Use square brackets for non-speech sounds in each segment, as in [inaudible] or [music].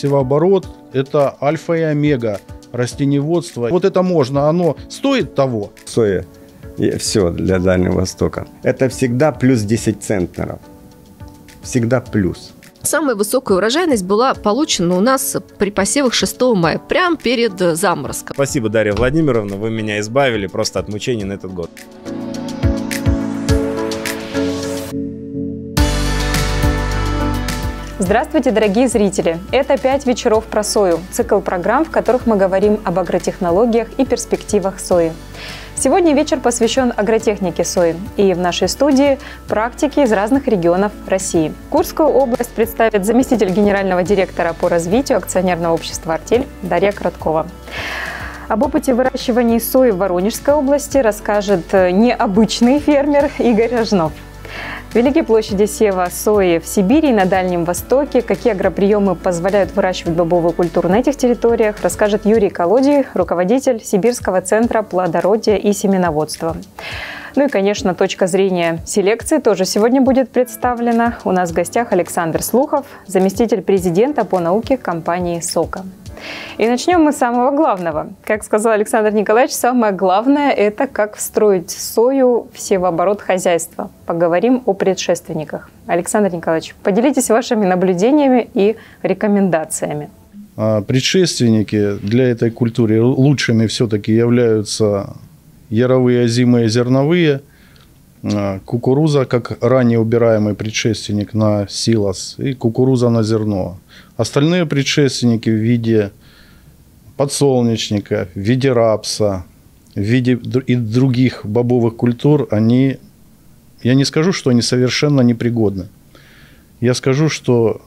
севооборот – это альфа и омега растеневодства. Вот это можно, оно стоит того. Соя и все для Дальнего Востока. Это всегда плюс 10 центнеров. Всегда плюс. Самая высокая урожайность была получена у нас при посевах 6 мая, прямо перед заморозком. Спасибо, Дарья Владимировна, вы меня избавили просто от мучений на этот год. Здравствуйте, дорогие зрители! Это «Пять вечеров про сою» – цикл программ, в которых мы говорим об агротехнологиях и перспективах сои. Сегодня вечер посвящен агротехнике сои и в нашей студии практики из разных регионов России. Курскую область представит заместитель генерального директора по развитию акционерного общества «Артель» Дарья Краткова. Об опыте выращивания сои в Воронежской области расскажет э, необычный фермер Игорь Рожнов. Великие площади сева сои в Сибири и на Дальнем Востоке, какие агроприемы позволяют выращивать бобовую культуру на этих территориях, расскажет Юрий Колодий, руководитель Сибирского центра плодородия и семеноводства. Ну и, конечно, точка зрения селекции тоже сегодня будет представлена. У нас в гостях Александр Слухов, заместитель президента по науке компании «Сока». И начнем мы с самого главного. Как сказал Александр Николаевич, самое главное – это как встроить сою в севооборот хозяйства. Поговорим о предшественниках. Александр Николаевич, поделитесь вашими наблюдениями и рекомендациями. А, предшественники для этой культуры лучшими все-таки являются яровые, озимые, зерновые – Э, кукуруза как ранее убираемый предшественник на силос и кукуруза на зерно. Остальные предшественники в виде подсолнечника, в виде рапса, в виде и других бобовых культур, они, я не скажу, что они совершенно непригодны. Я скажу, что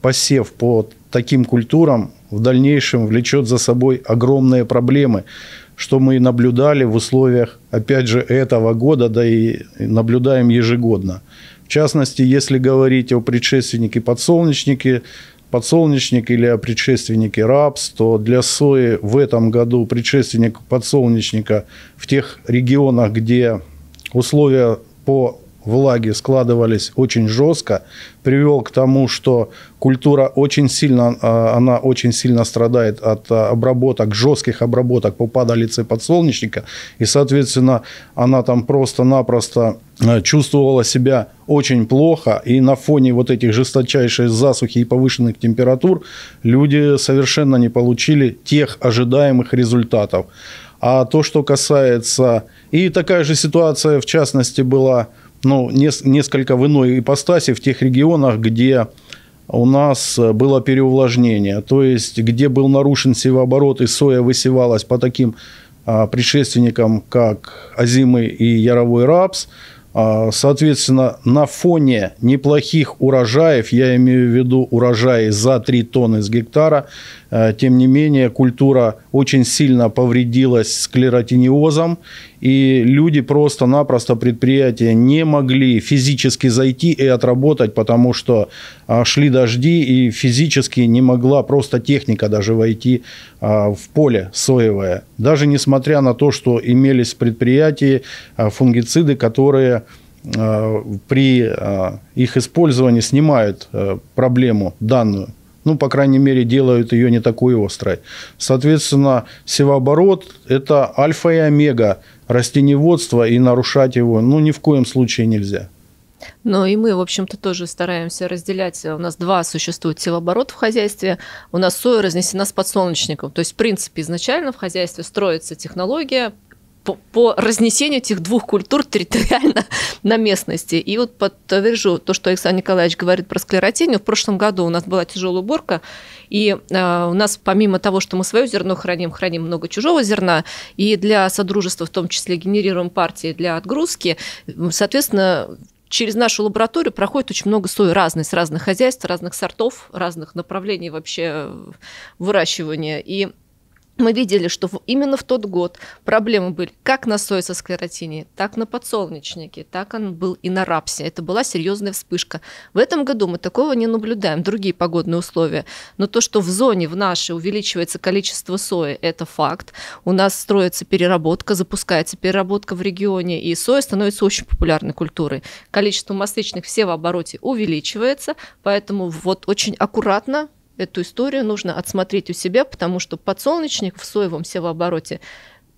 посев по таким культурам в дальнейшем влечет за собой огромные проблемы, что мы наблюдали в условиях, опять же, этого года, да и наблюдаем ежегодно. В частности, если говорить о предшественнике подсолнечнике, подсолнечник или о предшественнике рапс, то для сои в этом году предшественник подсолнечника в тех регионах, где условия по влаги складывались очень жестко, привел к тому, что культура очень сильно, а, она очень сильно страдает от а, обработок, жестких обработок по падалице подсолнечника, и, соответственно, она там просто-напросто а, чувствовала себя очень плохо, и на фоне вот этих жесточайшей засухи и повышенных температур люди совершенно не получили тех ожидаемых результатов. А то, что касается... И такая же ситуация, в частности, была ну, несколько в иной ипостаси в тех регионах, где у нас э, было переувлажнение, то есть где был нарушен севооборот и соя высевалась по таким а, предшественникам, как озимый и яровой рапс. А, соответственно, на фоне неплохих урожаев, я имею в виду урожаи за 3 тонны с гектара, Э, тем не менее, культура очень сильно повредилась склеротиниозом, и люди просто-напросто предприятия не могли физически зайти и отработать, потому что а, шли дожди, и физически не могла просто техника даже войти а, в поле соевое. Даже несмотря на то, что имелись в предприятии а, фунгициды, которые при их использовании снимают э, проблему данную ну, по крайней мере, делают ее не такой острой. Соответственно, севооборот – это альфа и омега растеневодства, и нарушать его, ну, ни в коем случае нельзя. Ну и мы, в общем-то, тоже стараемся разделять. У нас два существует севооборот в хозяйстве. У нас соя разнесена с подсолнечником. То есть, в принципе, изначально в хозяйстве строится технология по, по разнесению этих двух культур территориально [laughs] на местности. И вот подтвержу то, что Александр Николаевич говорит про склеротению. В прошлом году у нас была тяжелая уборка, и э, у нас помимо того, что мы свое зерно храним, храним много чужого зерна, и для содружества в том числе генерируем партии для отгрузки, соответственно, через нашу лабораторию проходит очень много сои разной, с разных хозяйств, разных сортов, разных направлений вообще выращивания. И мы видели, что именно в тот год проблемы были как на сое со склеротинией, так на подсолнечнике, так он был и на рапсе. Это была серьезная вспышка. В этом году мы такого не наблюдаем, другие погодные условия. Но то, что в зоне в нашей увеличивается количество сои, это факт. У нас строится переработка, запускается переработка в регионе, и соя становится очень популярной культурой. Количество масличных все в обороте увеличивается, поэтому вот очень аккуратно Эту историю нужно отсмотреть у себя, потому что подсолнечник в соевом севообороте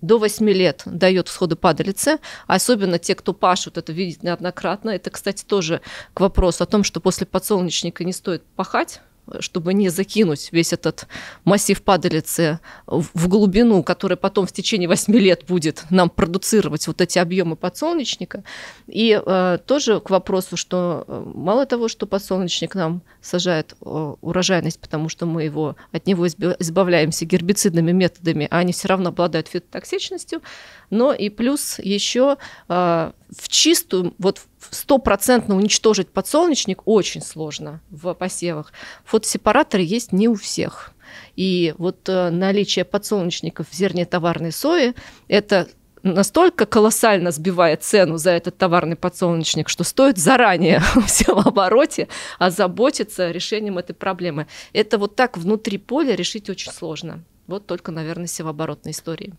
до 8 лет дает всходы падалицы, особенно те, кто пашут, это видит неоднократно. Это, кстати, тоже к вопросу о том, что после подсолнечника не стоит пахать, чтобы не закинуть весь этот массив падалицы в глубину, который потом в течение 8 лет будет нам продуцировать вот эти объемы подсолнечника. И э, тоже к вопросу, что э, мало того, что подсолнечник нам сажает э, урожайность, потому что мы его, от него избавляемся гербицидными методами, а они все равно обладают фитотоксичностью, но и плюс еще э, в чистую, вот стопроцентно уничтожить подсолнечник очень сложно в посевах. Фотосепараторы есть не у всех. И вот э, наличие подсолнечников в зерне товарной сои – это настолько колоссально сбивает цену за этот товарный подсолнечник, что стоит заранее [laughs] все в обороте озаботиться решением этой проблемы. Это вот так внутри поля решить очень сложно. Вот только, наверное, севооборотной истории.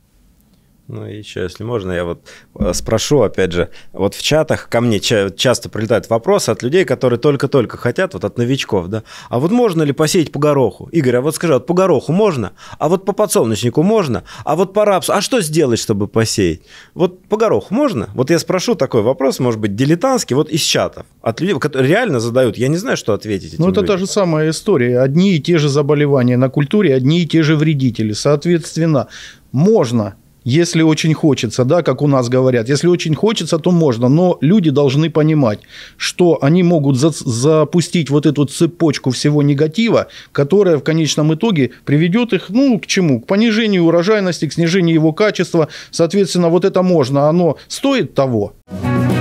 Ну и еще, если можно, я вот э, спрошу, опять же, вот в чатах ко мне часто прилетают вопросы от людей, которые только-только хотят, вот от новичков, да, а вот можно ли посеять по гороху? Игорь, а вот скажи, а вот по гороху можно? А вот по подсолнечнику можно? А вот по рапсу? А что сделать, чтобы посеять? Вот по гороху можно? Вот я спрошу такой вопрос, может быть, дилетантский, вот из чатов, от людей, которые реально задают, я не знаю, что ответить. этим Ну это людям. та же самая история, одни и те же заболевания на культуре, одни и те же вредители, соответственно, можно – если очень хочется, да, как у нас говорят, если очень хочется, то можно, но люди должны понимать, что они могут за- запустить вот эту цепочку всего негатива, которая в конечном итоге приведет их, ну, к чему? К понижению урожайности, к снижению его качества. Соответственно, вот это можно, оно стоит того. Thank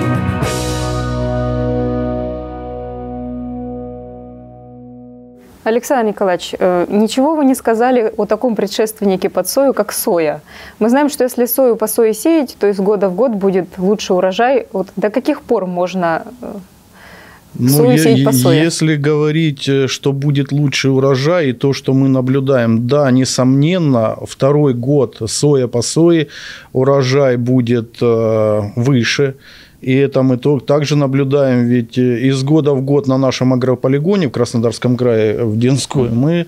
Александр Николаевич, э, ничего вы не сказали о таком предшественнике под сою, как соя. Мы знаем, что если сою по сое сеять, то из года в год будет лучше урожай. Вот до каких пор можно э, ну, сою сеять по сое? Если говорить, э, что будет лучше урожай, и то, что мы наблюдаем, да, несомненно, второй год соя по сое урожай будет выше, и это мы также наблюдаем, ведь э, из года в год на нашем агрополигоне в Краснодарском крае, в Динской, мы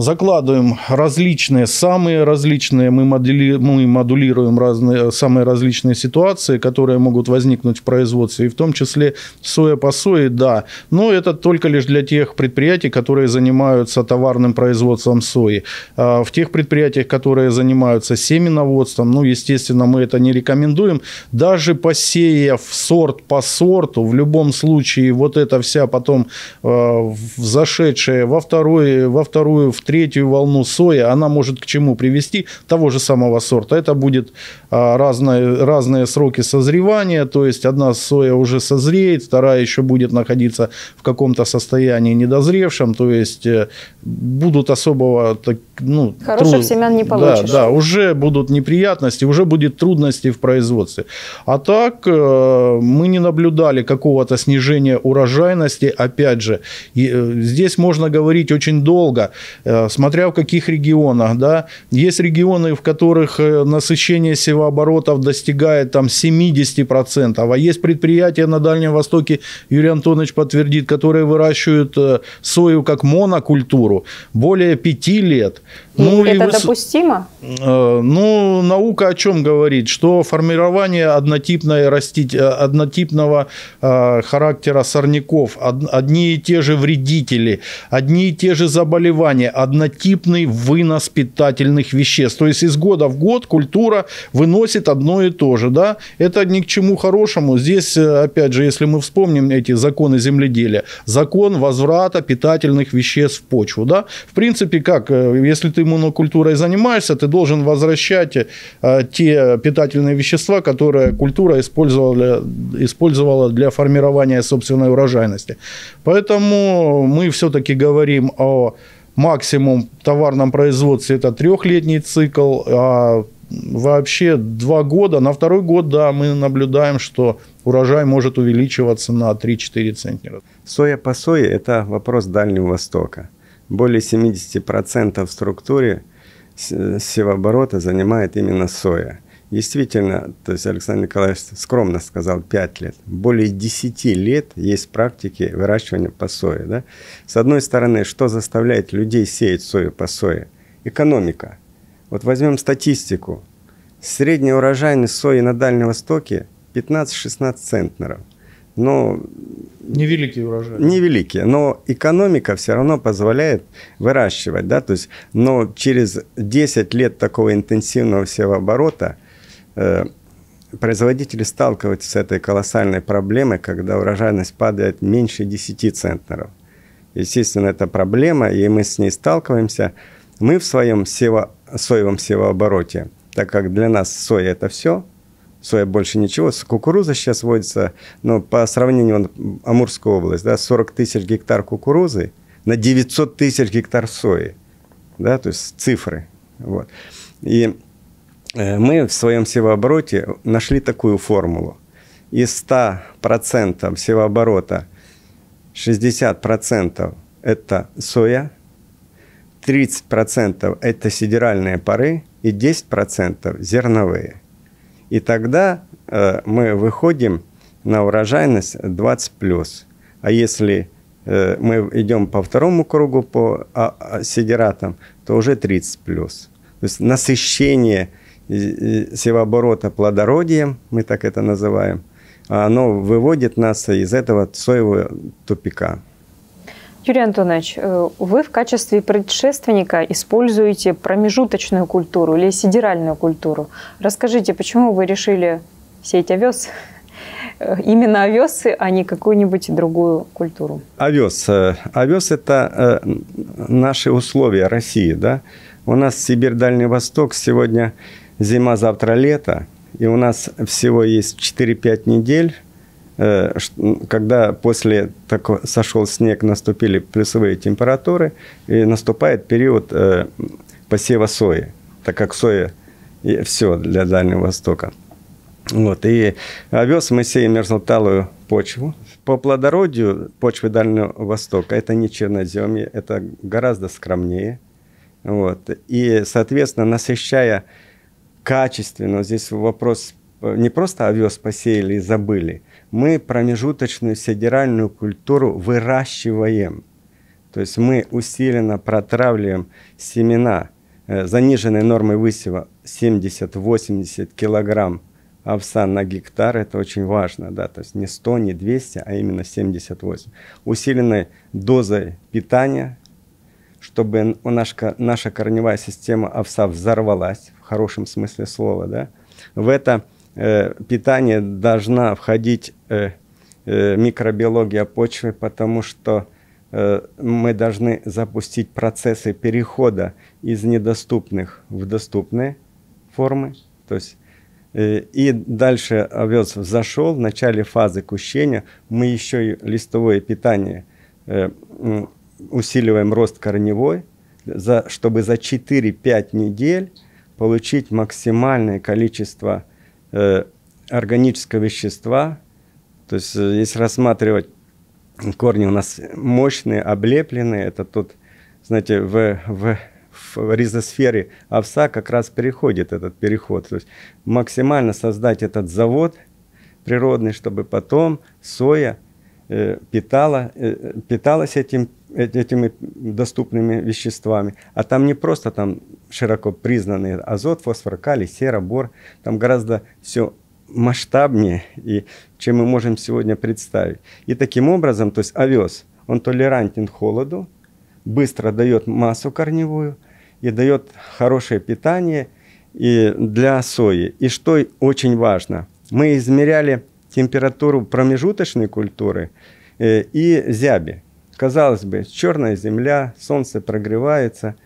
закладываем различные, самые различные, мы, модели, мы модулируем разные, самые различные ситуации, которые могут возникнуть в производстве, и в том числе соя по сое, да, но это только лишь для тех предприятий, которые занимаются товарным производством сои. А, в тех предприятиях, которые занимаются семеноводством, ну, естественно, мы это не рекомендуем, даже посеяв сорт по сорту, в любом случае вот эта вся потом э, зашедшая во второй, во вторую, в третью волну соя, она может к чему привести? Того же самого сорта. Это будет а, разные, разные сроки созревания, то есть одна соя уже созреет, вторая еще будет находиться в каком-то состоянии недозревшем, то есть э, будут особого... Так, ну, Хороших труд... семян не получишь. Да, да, уже будут неприятности, уже будет трудности в производстве. А так э, мы не наблюдали какого-то снижения урожайности, опять же. И э, здесь можно говорить очень долго. Э, смотря в каких регионах, да, есть регионы, в которых э, насыщение севооборотов достигает там 70%, а есть предприятия на Дальнем Востоке, Юрий Антонович подтвердит, которые выращивают э, сою как монокультуру более 5 лет, ну, это и, допустимо? Э, ну, наука о чем говорит? Что формирование однотипной растить, э, однотипного э, характера сорняков, одни и те же вредители, одни и те же заболевания, однотипный вынос питательных веществ. То есть из года в год культура выносит одно и то же. Да? Это ни к чему хорошему. Здесь, опять же, если мы вспомним эти законы земледелия, закон возврата питательных веществ в почву. Да? В принципе, как, если ты иммунокультурой занимаешься, ты должен возвращать э, те питательные вещества, которые культура использовала, использовала для формирования собственной урожайности. Поэтому мы все-таки говорим о максимум товарном производстве это трехлетний цикл, а вообще два года, на второй год, да, мы наблюдаем, что урожай может увеличиваться на 3-4 центнера. Соя по сое – это вопрос Дальнего Востока. Более 70% в структуре э, севооборота занимает именно соя. Действительно, то есть Александр Николаевич скромно сказал 5 лет. Более 10 лет есть практики выращивания по сое. Да? С одной стороны, что заставляет людей сеять сою по сое? Экономика. Вот возьмем статистику. Средний урожайность сои на Дальнем Востоке 15-16 центнеров но... Невеликие урожаи. Невеликие, но экономика все равно позволяет выращивать, да, то есть, но через 10 лет такого интенсивного севооборота э, производители сталкиваются с этой колоссальной проблемой, когда урожайность падает меньше 10 центнеров. Естественно, это проблема, и мы с ней сталкиваемся. Мы в своем сево, соевом севообороте, так как для нас соя – это все – соя больше ничего. Кукуруза сейчас вводится, ну, по сравнению, Амурская область, да, 40 тысяч гектар кукурузы на 900 тысяч гектар сои, да, то есть цифры, вот. И э, мы в своем севообороте нашли такую формулу. Из 100% севооборота 60% это соя, 30% это сидеральные пары и 10% зерновые. И тогда э, мы выходим на урожайность 20 плюс. А если э, мы идем по второму кругу по а, а, сидератам, то уже 30 плюс. То есть насыщение севооборота плодородием, мы так это называем, а оно выводит нас из этого соевого тупика. Юрий Антонович, э, вы в качестве предшественника используете промежуточную культуру или сидеральную культуру. Расскажите, почему вы решили сеять овес? Э, именно овесы, а не какую-нибудь другую культуру. Овес. Э, овес – это наши условия России. Да? У нас Сибирь, Дальний Восток. Сегодня зима, завтра лето. И у нас всего есть 4-5 недель – Э, когда после так, сошел снег, наступили плюсовые температуры, и наступает период э, посева сои, так как соя и все для Дальнего Востока. Вот, и овес мы сеем мерзлоталую почву. По плодородию почвы Дальнего Востока это не черноземье, это гораздо скромнее. Вот, и, соответственно, насыщая качественно, здесь вопрос э, не просто овес посеяли и забыли, мы промежуточную сидеральную культуру выращиваем. То есть мы усиленно протравливаем семена э, заниженной нормой высева 70-80 килограмм овса на гектар, это очень важно, да, то есть не 100, не 200, а именно 78. Усиленной дозой питания, чтобы наша, наша корневая система овса взорвалась, в хорошем смысле слова, да, в это Э, питание должна входить э, э, микробиология почвы, потому что мы должны запустить процессы перехода из недоступных в доступные формы. То есть и дальше овес взошел, в начале фазы кущения мы еще и листовое питание усиливаем рост корневой, за, чтобы за 4-5 недель получить максимальное количество Э, органического вещества. То есть, э, если рассматривать корни у нас мощные, облепленные, это тут, знаете, в, в, в ризосфере овса как раз переходит этот переход. То есть максимально создать этот завод природный, чтобы потом соя э, питала, питалась этим этими доступными веществами. А там не просто там широко признанные азот, фосфор, калий, сера, бор. Там гораздо все масштабнее, и, чем мы можем сегодня представить. И таким образом, то есть овес, он толерантен к холоду, быстро дает массу корневую и дает хорошее питание и для сои. И что очень важно, мы измеряли температуру промежуточной культуры э, и зяби – Казалось бы, черная земля, солнце прогревается,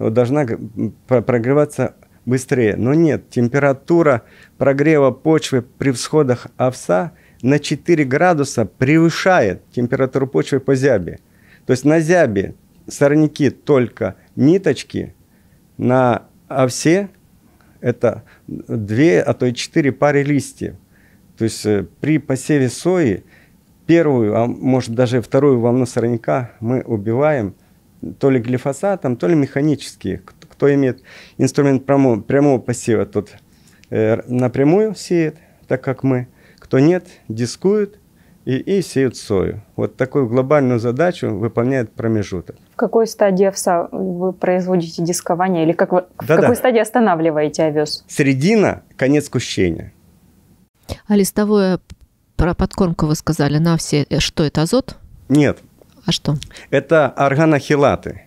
должна прогреваться быстрее. Но нет, температура прогрева почвы при всходах овса на 4 градуса превышает температуру почвы по зябе. То есть на зябе сорняки только ниточки, на овсе это 2, а то и 4 пары листьев. То есть э, при посеве сои – первую, а может даже вторую волну сорняка мы убиваем то ли глифосатом, то ли механически. Кто имеет инструмент прямого, посева, тот э, напрямую сеет, так как мы. Кто нет, дискует и, и сеют сою. Вот такую глобальную задачу выполняет промежуток. В какой стадии овса вы производите дискование или как вы, да в какой стадии останавливаете овес? Средина, конец кущения. А листовое про подкормку вы сказали на все. Э, что это, азот? Нет. А что? Это органохилаты.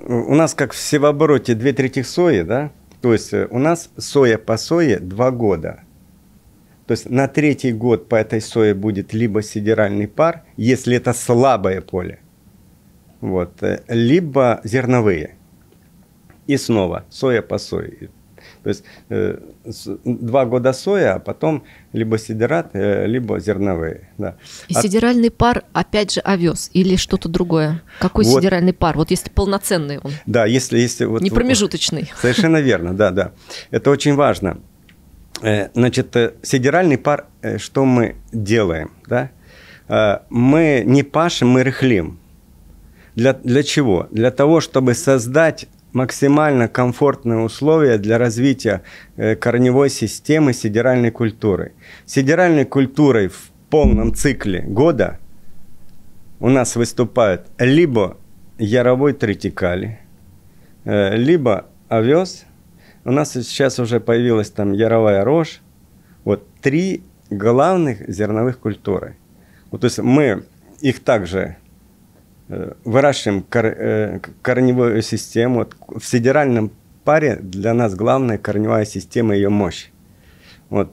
У нас как в севообороте две трети сои, да? То есть э, у нас соя по сое два года. То есть на третий год по этой сое будет либо сидеральный пар, если это слабое поле, вот, э, либо зерновые. И снова соя по сое. То есть э, два года соя, а потом либо сидерат, э, либо зерновые. Да. И а... сидеральный пар, опять же, овес или что-то другое? Какой вот. сидеральный пар? Вот если полноценный он. Да, если... если вот, Не промежуточный. [laughs] Совершенно верно, да, да. Это очень важно. Э, значит, сидеральный пар, что мы делаем, да? Мы не пашем, мы рыхлим. Для, для чего? Для того, чтобы создать максимально комфортные условия для развития э, корневой системы сидеральной культуры. Сидеральной культурой в полном цикле года у нас выступают либо яровой тритикали, э, либо овес. У нас сейчас уже появилась там яровая рожь. Вот три главных зерновых культуры. Вот, то есть мы их также Э, выращиваем кор, э, корневую систему. В федеральном паре для нас главная корневая система и ее мощь. Вот.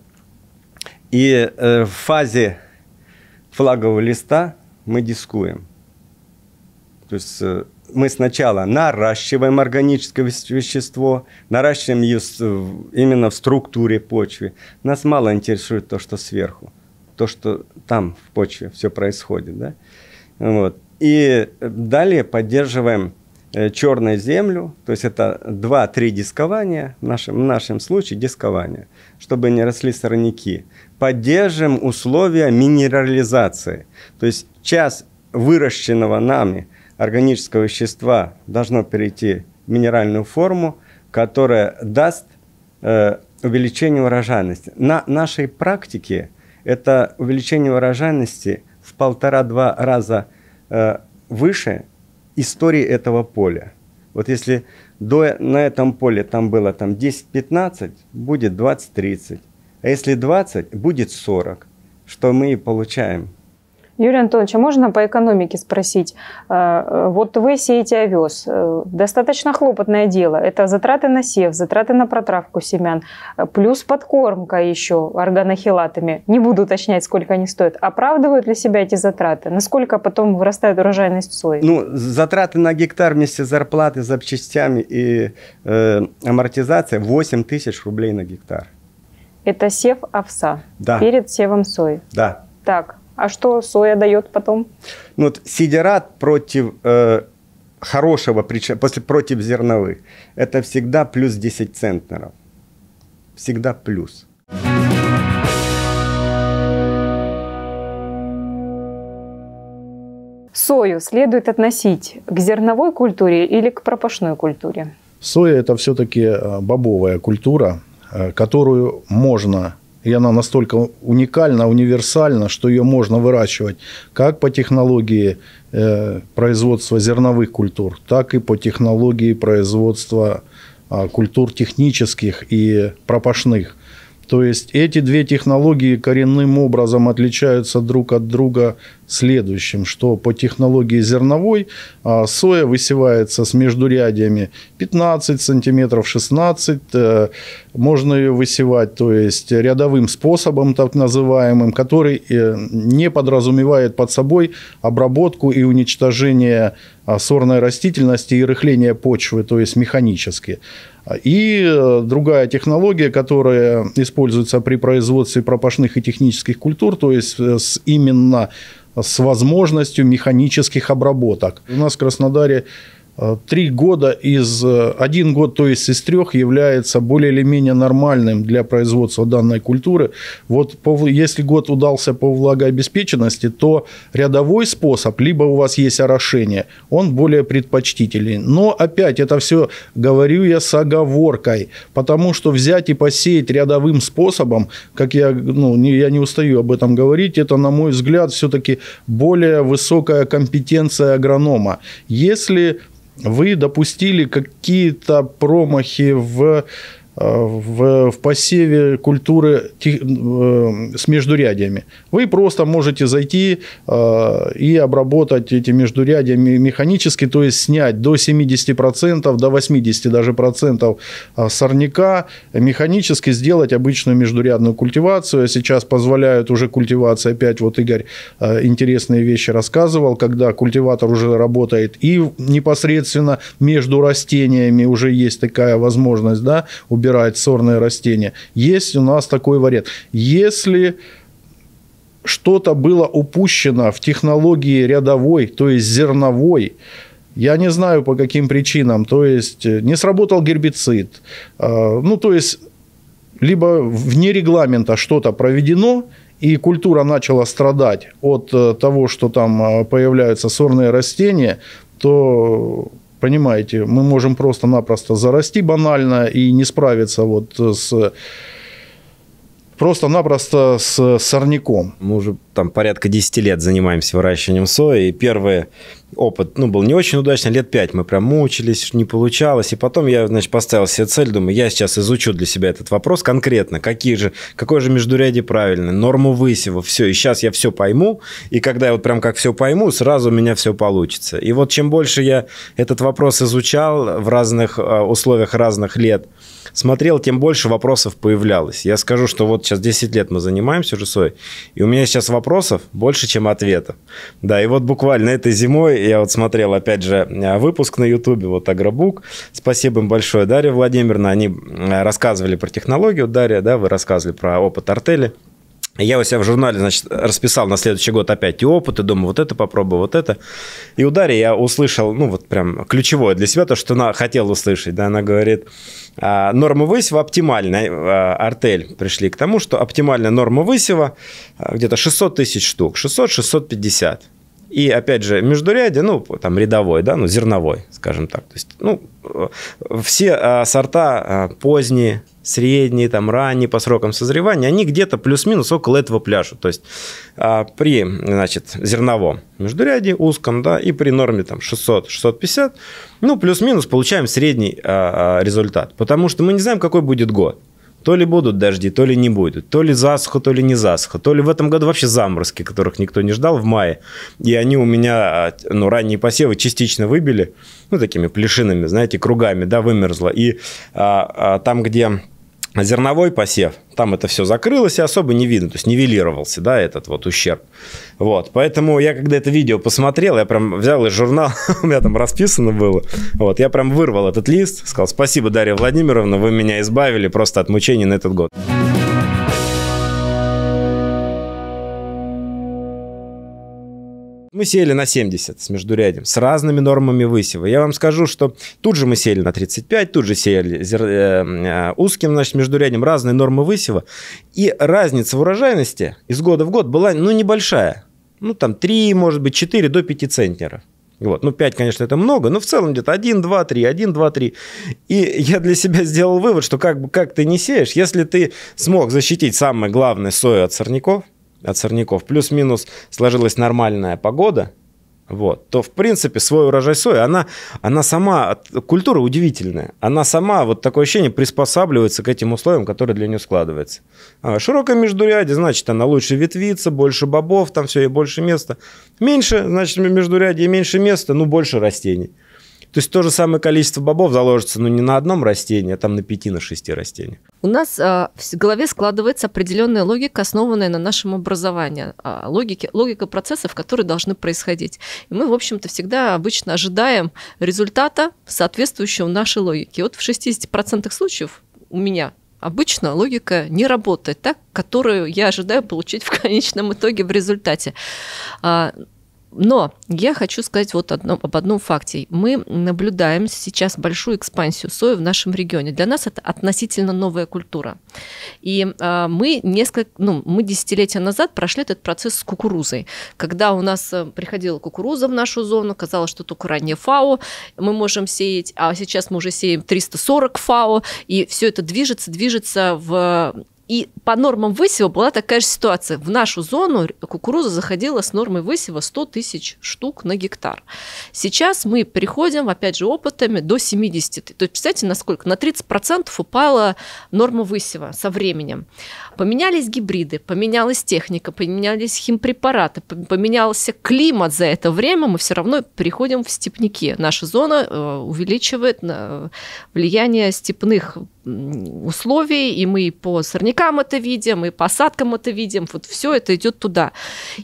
И э, в фазе флагового листа мы дискуем. То есть мы сначала наращиваем органическое вещество, наращиваем ее именно в структуре почвы. Нас мало интересует то, что сверху, то, что там в почве все происходит. Да? Вот. И далее поддерживаем э, черную землю, то есть это 2-3 дискования, в нашем, в нашем случае дискования, чтобы не росли сорняки. Поддержим условия минерализации, то есть часть выращенного нами органического вещества должно перейти в минеральную форму, которая даст э, увеличение урожайности. На нашей практике это увеличение урожайности в полтора-два раза – Э, выше истории этого поля. Вот если до, на этом поле там было там, 10-15, будет 20-30. А если 20, будет 40, что мы и получаем Юрий Анатольевич, а можно по экономике спросить? Э, э, вот вы сеете овес. Э, достаточно хлопотное дело. Это затраты на сев, затраты на протравку семян, плюс подкормка еще органохилатами. Не буду уточнять, сколько они стоят. Оправдывают ли себя эти затраты? Насколько потом вырастает урожайность сои? Ну, затраты на гектар вместе с зарплатой, запчастями и э, амортизация 8 тысяч рублей на гектар. Это сев овса да. перед севом сои? Да. Так, а что соя дает потом? Ну, вот сидерат против э, хорошего, после против зерновых, это всегда плюс 10 центнеров. Всегда плюс. Сою следует относить к зерновой культуре или к пропашной культуре? Соя – это все-таки э, бобовая культура, э, которую можно и она настолько уникальна, универсальна, что ее можно выращивать как по технологии э, производства зерновых культур, так и по технологии производства а, культур технических и пропашных – то есть эти две технологии коренным образом отличаются друг от друга следующим, что по технологии зерновой а, соя высевается с междурядьями 15 сантиметров, 16, э, можно ее высевать, то есть рядовым способом, так называемым, который э, не подразумевает под собой обработку и уничтожение а, сорной растительности и рыхление почвы, то есть механически. И э, другая технология, которая используется при производстве пропашных и технических культур, то есть э, с именно с возможностью механических обработок. У нас в Краснодаре Э, три года из... Э, один год, то есть из трех, является более или менее нормальным для производства данной культуры. Вот по, если год удался по влагообеспеченности, то рядовой способ, либо у вас есть орошение, он более предпочтительный Но опять это все говорю я с оговоркой, потому что взять и посеять рядовым способом, как я, ну, не, я не устаю об этом говорить, это, на мой взгляд, все-таки более высокая компетенция агронома. Если вы допустили какие-то промахи в в, в посеве культуры тех, э, с междурядьями. Вы просто можете зайти э, и обработать эти междурядья механически, то есть снять до 70%, до 80% даже процентов э, сорняка, механически сделать обычную междурядную культивацию. Сейчас позволяют уже культивация, опять вот Игорь интересные вещи рассказывал, когда культиватор уже работает и непосредственно между растениями уже есть такая возможность, да, убирать выбирать сорные растения. Есть у нас такой вариант. Если что-то было упущено в технологии рядовой, то есть зерновой, я не знаю по каким причинам, то есть э, не сработал гербицид, э, ну то есть либо вне регламента что-то проведено, и культура начала страдать от э, того, что там появляются сорные растения, то Понимаете, мы можем просто-напросто зарасти банально и не справиться вот с просто-напросто с сорняком. Мы уже там порядка 10 лет занимаемся выращиванием сои, и первый опыт, ну, был не очень удачный, лет 5 мы прям мучились, не получалось, и потом я, значит, поставил себе цель, думаю, я сейчас изучу для себя этот вопрос конкретно, какие же, какое же междурядие правильное, норму высева, все, и сейчас я все пойму, и когда я вот прям как все пойму, сразу у меня все получится. И вот чем больше я этот вопрос изучал в разных э, условиях разных лет, смотрел, тем больше вопросов появлялось. Я скажу, что вот сейчас 10 лет мы занимаемся ЖСОЙ, и у меня сейчас вопросов больше, чем ответов. Да, и вот буквально этой зимой я вот смотрел, опять же, э, выпуск на Ютубе, вот Агробук. Спасибо им большое, Дарья Владимировна. Они э, рассказывали про технологию, Дарья, да, вы рассказывали про опыт артели. Я у себя в журнале, значит, расписал на следующий год опять и опыты, думаю, вот это попробую, вот это. И ударе я услышал, ну, вот прям ключевое для себя, то, что она хотела услышать, да, она говорит, «А, норма высева оптимальная, а, артель пришли к тому, что оптимальная норма высева а, где-то 600 тысяч штук, 600-650. И, опять же, междуряде, ну, там, рядовой, да, ну, зерновой, скажем так. То есть, ну, э, все а, сорта а, поздние, средние, там, ранние по срокам созревания, они где-то плюс-минус около этого пляшут. То есть, а, при, значит, зерновом междуряде узком, да, и при норме, там, 600-650, ну, плюс-минус получаем средний а, результат. Потому что мы не знаем, какой будет год. То ли будут дожди, то ли не будет. То ли засуха, то ли не засуха. То ли в этом году вообще заморозки, которых никто не ждал в мае. И они у меня, а, ну, ранние посевы частично выбили. Ну, такими плешинами, знаете, кругами, да, вымерзло. И а, а, там, где зерновой посев, там это все закрылось и особо не видно, то есть нивелировался, да, этот вот ущерб. Вот, поэтому я когда это видео посмотрел, я прям взял из журнала, [laughs] у меня там расписано было, вот, я прям вырвал этот лист, сказал, спасибо, Дарья Владимировна, вы меня избавили просто от мучений на этот год. Мы сели на 70 с междурядием, с разными нормами высева. Я вам скажу, что тут же мы сели на 35, тут же сели зер... э, э узким значит, междурядием, разные нормы высева. И разница в урожайности из года в год была ну, небольшая. Ну, там 3, может быть, 4 до 5 центнеров. Вот. Ну, 5, конечно, это много, но в целом где-то 1, 2, 3, 1, 2, 3. И я для себя сделал вывод, что как, бы как ты не сеешь, если ты смог защитить самое главное сою от сорняков – от сорняков, плюс-минус сложилась нормальная погода, вот, то, в принципе, свой урожай сои, она, она сама, культура удивительная, она сама, вот такое ощущение, приспосабливается к этим условиям, которые для нее складываются. широкая широкое междуряде, значит, она лучше ветвится, больше бобов, там все, и больше места. Меньше, значит, междуряде и меньше места, ну, больше растений. То есть то же самое количество бобов заложится, но ну, не на одном растении, а там на пяти, на шести растениях. У нас а, в голове складывается определенная логика, основанная на нашем образовании, а, логике, логика процессов, которые должны происходить. И мы, в общем-то, всегда обычно ожидаем результата, соответствующего нашей логике. вот в 60% случаев у меня обычно логика не работает так, которую я ожидаю получить в [laughs] конечном итоге в результате. А, но я хочу сказать вот одно, об одном факте. Мы наблюдаем сейчас большую экспансию сои в нашем регионе. Для нас это относительно новая культура. И э, мы несколько, ну, мы десятилетия назад прошли этот процесс с кукурузой. Когда у нас э, приходила кукуруза в нашу зону, казалось, что только ранее фао мы можем сеять, а сейчас мы уже сеем 340 фао и все это движется, движется в и по нормам высева была такая же ситуация. В нашу зону кукуруза заходила с нормой высева 100 тысяч штук на гектар. Сейчас мы переходим, опять же, опытами до 70. То есть, представьте, насколько? На 30% упала норма высева со временем. Поменялись гибриды, поменялась техника, поменялись химпрепараты, поменялся климат за это время, мы все равно переходим в степники. Наша зона э, увеличивает э, влияние степных условий, и мы по сорнякам это видим, и по осадкам это видим, вот все это идет туда.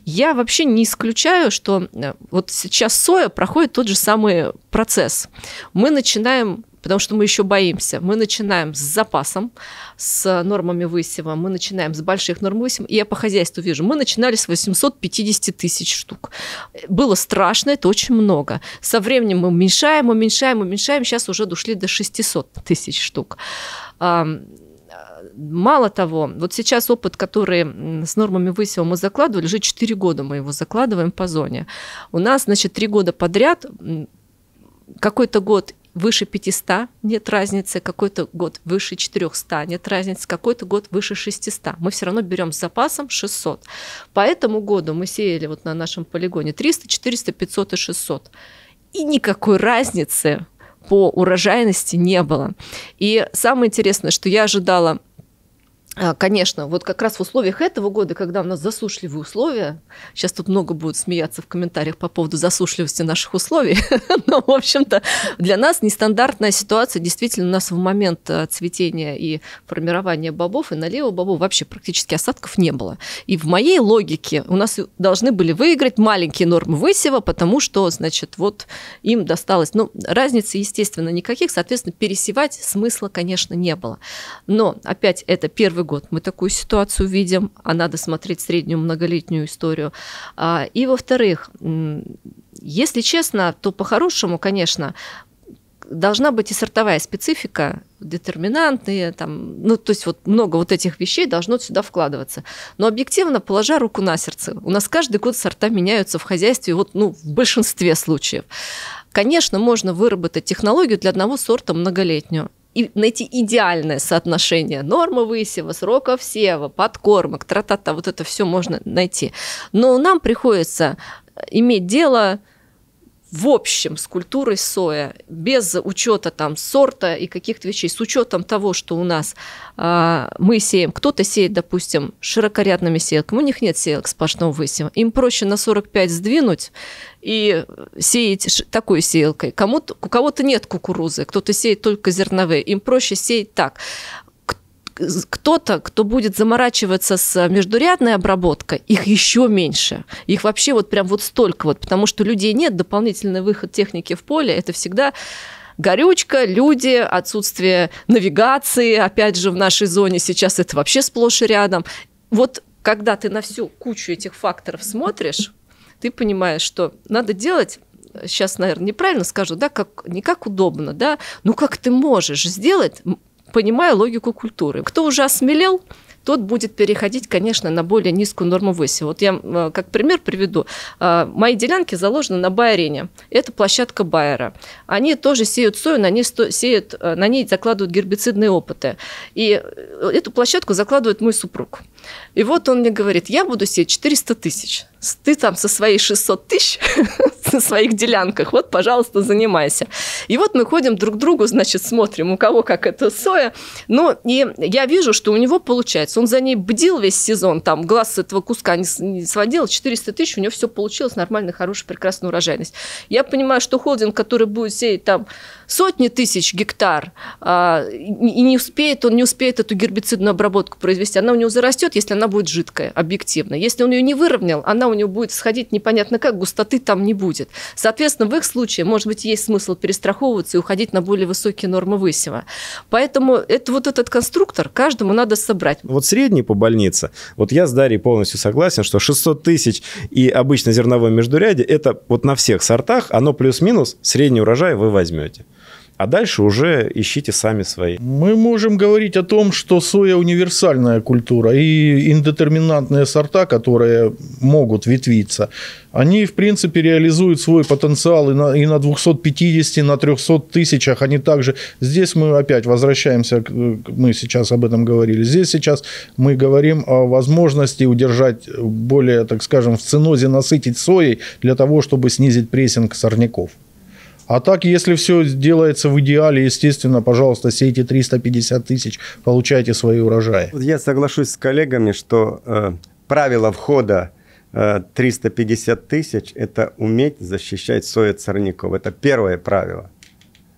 Я вообще не исключаю, что э, вот сейчас соя проходит тот же самый процесс. Мы начинаем потому что мы еще боимся. Мы начинаем с запасом, с нормами высева, мы начинаем с больших норм высева. И я по хозяйству вижу, мы начинали с 850 тысяч штук. Было страшно, это очень много. Со временем мы уменьшаем, уменьшаем, уменьшаем, сейчас уже дошли до 600 тысяч штук. Мало того, вот сейчас опыт, который с нормами высева мы закладывали, уже 4 года мы его закладываем по зоне. У нас, значит, 3 года подряд какой-то год выше 500, нет разницы, какой-то год выше 400, нет разницы, какой-то год выше 600. Мы все равно берем с запасом 600. По этому году мы сеяли вот на нашем полигоне 300, 400, 500 и 600. И никакой разницы по урожайности не было. И самое интересное, что я ожидала а, конечно, вот как раз в условиях этого года, когда у нас засушливые условия, сейчас тут много будут смеяться в комментариях по поводу засушливости наших условий, [laughs] но, в общем-то, для нас нестандартная ситуация. Действительно, у нас в момент э, цветения и формирования бобов и налива бобов вообще практически осадков не было. И в моей логике у нас должны были выиграть маленькие нормы высева, потому что, значит, вот им досталось... Ну, разницы, естественно, никаких, соответственно, пересевать смысла, конечно, не было. Но, опять, это первый Новый год мы такую ситуацию видим, а надо смотреть среднюю многолетнюю историю. А, и, во-вторых, если честно, то по-хорошему, конечно, должна быть и сортовая специфика, детерминантные, там, ну, то есть вот много вот этих вещей должно сюда вкладываться. Но объективно, положа руку на сердце, у нас каждый год сорта меняются в хозяйстве, вот, ну, в большинстве случаев. Конечно, можно выработать технологию для одного сорта многолетнюю и найти идеальное соотношение нормы высева, срока всева, подкормок, тра-та-та, вот это все можно найти. Но нам приходится э, иметь дело в общем с культурой соя, без учета там сорта и каких-то вещей, с учетом того, что у нас э, мы сеем, кто-то сеет, допустим, широкорядными сеялками, у них нет сеялок сплошного высева, им проще на 45 сдвинуть и сеять такой сеялкой. Кому-то, у кого-то нет кукурузы, кто-то сеет только зерновые, им проще сеять так кто-то, кто будет заморачиваться с э, междурядной обработкой, их еще меньше. Их вообще вот прям вот столько вот, потому что людей нет, дополнительный выход техники в поле, это всегда горючка, люди, отсутствие навигации, опять же, в нашей зоне сейчас это вообще сплошь и рядом. Вот когда ты на всю кучу этих факторов смотришь, ты понимаешь, что надо делать э, сейчас, наверное, неправильно скажу, да, как, не как удобно, да, ну как ты можешь сделать понимая логику культуры. Кто уже осмелел, тот будет переходить, конечно, на более низкую норму выси. Вот я э, как пример приведу. А, мои делянки заложены на Байарене. Это площадка Байера. Они тоже сеют сою, на ней, сеют, э, на ней закладывают гербицидные опыты. И э, эту площадку закладывает мой супруг. И вот он мне говорит, я буду сеять 400 тысяч. Ты там со своей 600 тысяч [laughs] на своих делянках. Вот, пожалуйста, занимайся. И вот мы ходим друг к другу, значит, смотрим, у кого как это соя. Ну, и я вижу, что у него получается. Он за ней бдил весь сезон, там, глаз с этого куска не, сводил, 400 тысяч, у него все получилось, нормальная хорошая, прекрасная урожайность. Я понимаю, что холдинг, который будет сеять там сотни тысяч гектар, а, и не успеет, он не успеет эту гербицидную обработку произвести. Она у него зарастет, если она будет жидкая, объективно. Если он ее не выровнял, она у него будет сходить непонятно как, густоты там не будет. Соответственно, в их случае, может быть, есть смысл перестраховываться и уходить на более высокие нормы высева. Поэтому это вот этот конструктор каждому надо собрать. Вот средний по больнице, вот я с Дарьей полностью согласен, что 600 тысяч и обычно зерновое междуряде, это вот на всех сортах, оно плюс-минус средний урожай вы возьмете. А дальше уже ищите сами свои. Мы можем говорить о том, что соя универсальная культура, и индетерминантные сорта, которые могут ветвиться, они, в принципе, реализуют свой потенциал и на, и на 250, и на 300 тысячах. Они также... Здесь мы опять возвращаемся, мы сейчас об этом говорили. Здесь сейчас мы говорим о возможности удержать более, так скажем, в ценозе насытить соей для того, чтобы снизить прессинг сорняков. А так, если все делается в идеале, естественно, пожалуйста, все эти 350 тысяч получайте свои урожаи. Я соглашусь с коллегами, что э, правило входа 350 э, тысяч – это уметь защищать сои сорняков. Это первое правило.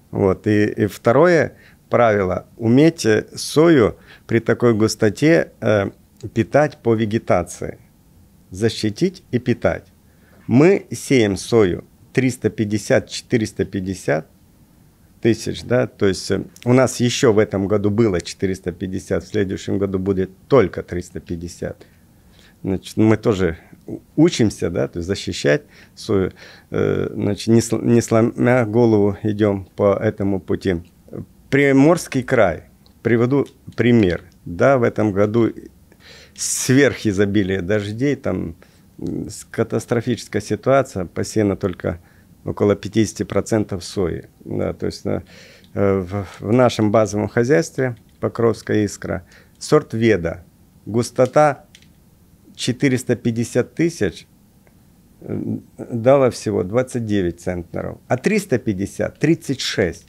Вот. И, и второе правило – уметь э, сою при такой густоте э, питать по вегетации. Защитить и питать. Мы сеем сою 350-450 тысяч, да, то есть э, у нас еще в этом году было 450, в следующем году будет только 350. Значит, мы тоже учимся, да, то есть защищать свою, э, значит, не, не сломя голову идем по этому пути. Приморский край, приведу пример, да, в этом году сверхизобилие дождей, там катастрофическая ситуация, посеяно только около 50% сои. Да, то есть на, э, в, в нашем базовом хозяйстве Покровская искра сорт Веда, густота 450 тысяч э, дала всего 29 центнеров, а 350 – 36.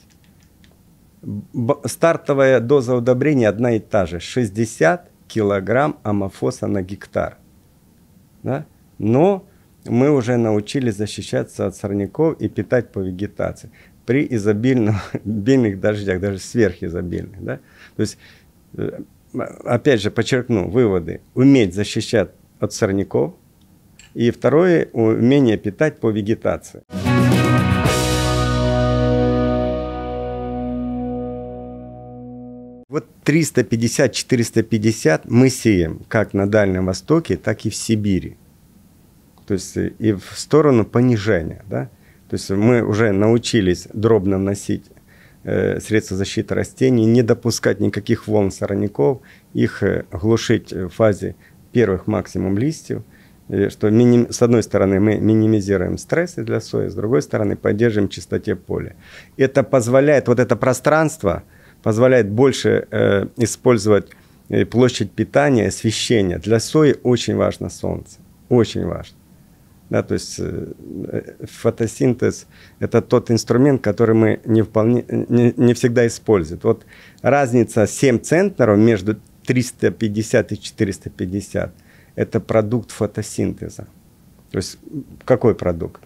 Стартовая доза удобрения одна и та же – 60 килограмм амофоса на гектар. Да? Но мы уже научились защищаться от сорняков и питать по вегетации при изобильных, обильных [laughs] дождях, даже сверхизобильных. Да? То есть, э, опять же, подчеркну, выводы. Уметь защищать от сорняков. И второе, умение питать по вегетации. Вот 350-450 мы сеем как на Дальнем Востоке, так и в Сибири то есть э, и в сторону понижения. Да? То есть мы уже научились дробно вносить э, средства защиты растений, не допускать никаких волн сорняков, их э, глушить в фазе первых максимум листьев, что миним... с одной стороны мы минимизируем стрессы для сои, с другой стороны поддерживаем чистоте поля. Это позволяет, вот это пространство позволяет больше э, использовать площадь питания, освещения. Для сои очень важно солнце, очень важно. Да, то есть э, э, фотосинтез – это тот инструмент, который мы не, вполне, э, не, не всегда используем. Вот разница 7 центнеров между 350 и 450 – это продукт фотосинтеза. То есть какой продукт?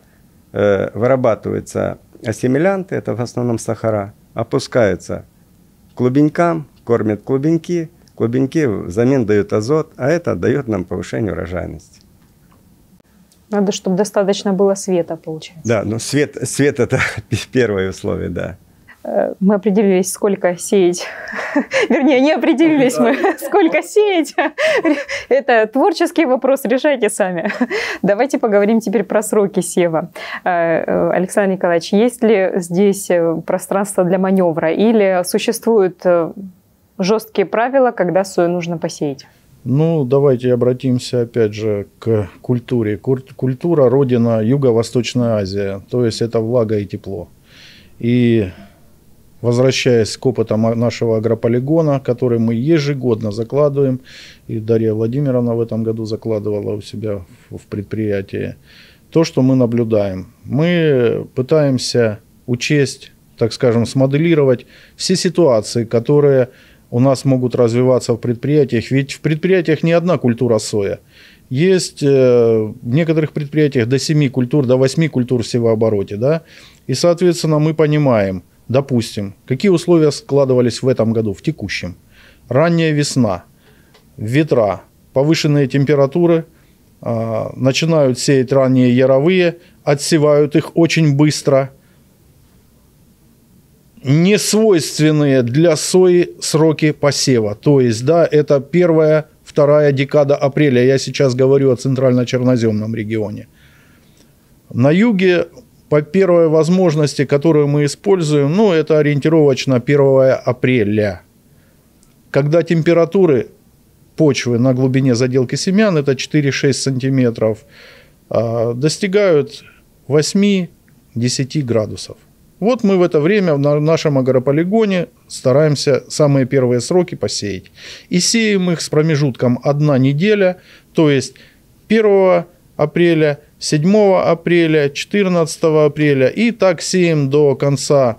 Вырабатываются ассимилянты, это в основном сахара, опускаются клубенькам, кормят клубеньки, клубеньки взамен дают азот, а это дает нам повышение урожайности. Надо, чтобы достаточно было света, получается. Да, но ну, свет, свет это [laughs] первое условие, да. Э, мы определились, сколько сеять. [laughs] Вернее, не определились мы, [laughs] сколько сеять. Это творческий вопрос, решайте сами. Давайте поговорим теперь про сроки сева. Э, э, Александр Николаевич, есть ли здесь пространство для маневра или существуют жесткие правила, когда сою нужно посеять? Ну, давайте обратимся опять же к культуре. Культура – родина Юго-Восточная Азия, то есть это влага и тепло. И возвращаясь к опыту нашего агрополигона, который мы ежегодно закладываем, и Дарья Владимировна в этом году закладывала у себя в предприятии, то, что мы наблюдаем. Мы пытаемся учесть, так скажем, смоделировать все ситуации, которые у нас могут развиваться в предприятиях. Ведь в предприятиях не одна культура соя. Есть э, в некоторых предприятиях до 7 культур, до 8 культур в севообороте. Да? И, соответственно, мы понимаем, допустим, какие условия складывались в этом году, в текущем. Ранняя весна, ветра, повышенные температуры, а, начинают сеять ранние яровые, отсевают их очень быстро – несвойственные для сои сроки посева. То есть, да, это первая, вторая декада апреля. Я сейчас говорю о центрально-черноземном регионе. На юге по первой возможности, которую мы используем, ну, это ориентировочно 1 апреля, когда температуры почвы на глубине заделки семян, это 4-6 сантиметров, а, достигают 8-10 градусов. Вот мы в это время на нашем агрополигоне стараемся самые первые сроки посеять. И сеем их с промежутком одна неделя, то есть 1 апреля, 7 апреля, 14 апреля. И так сеем до конца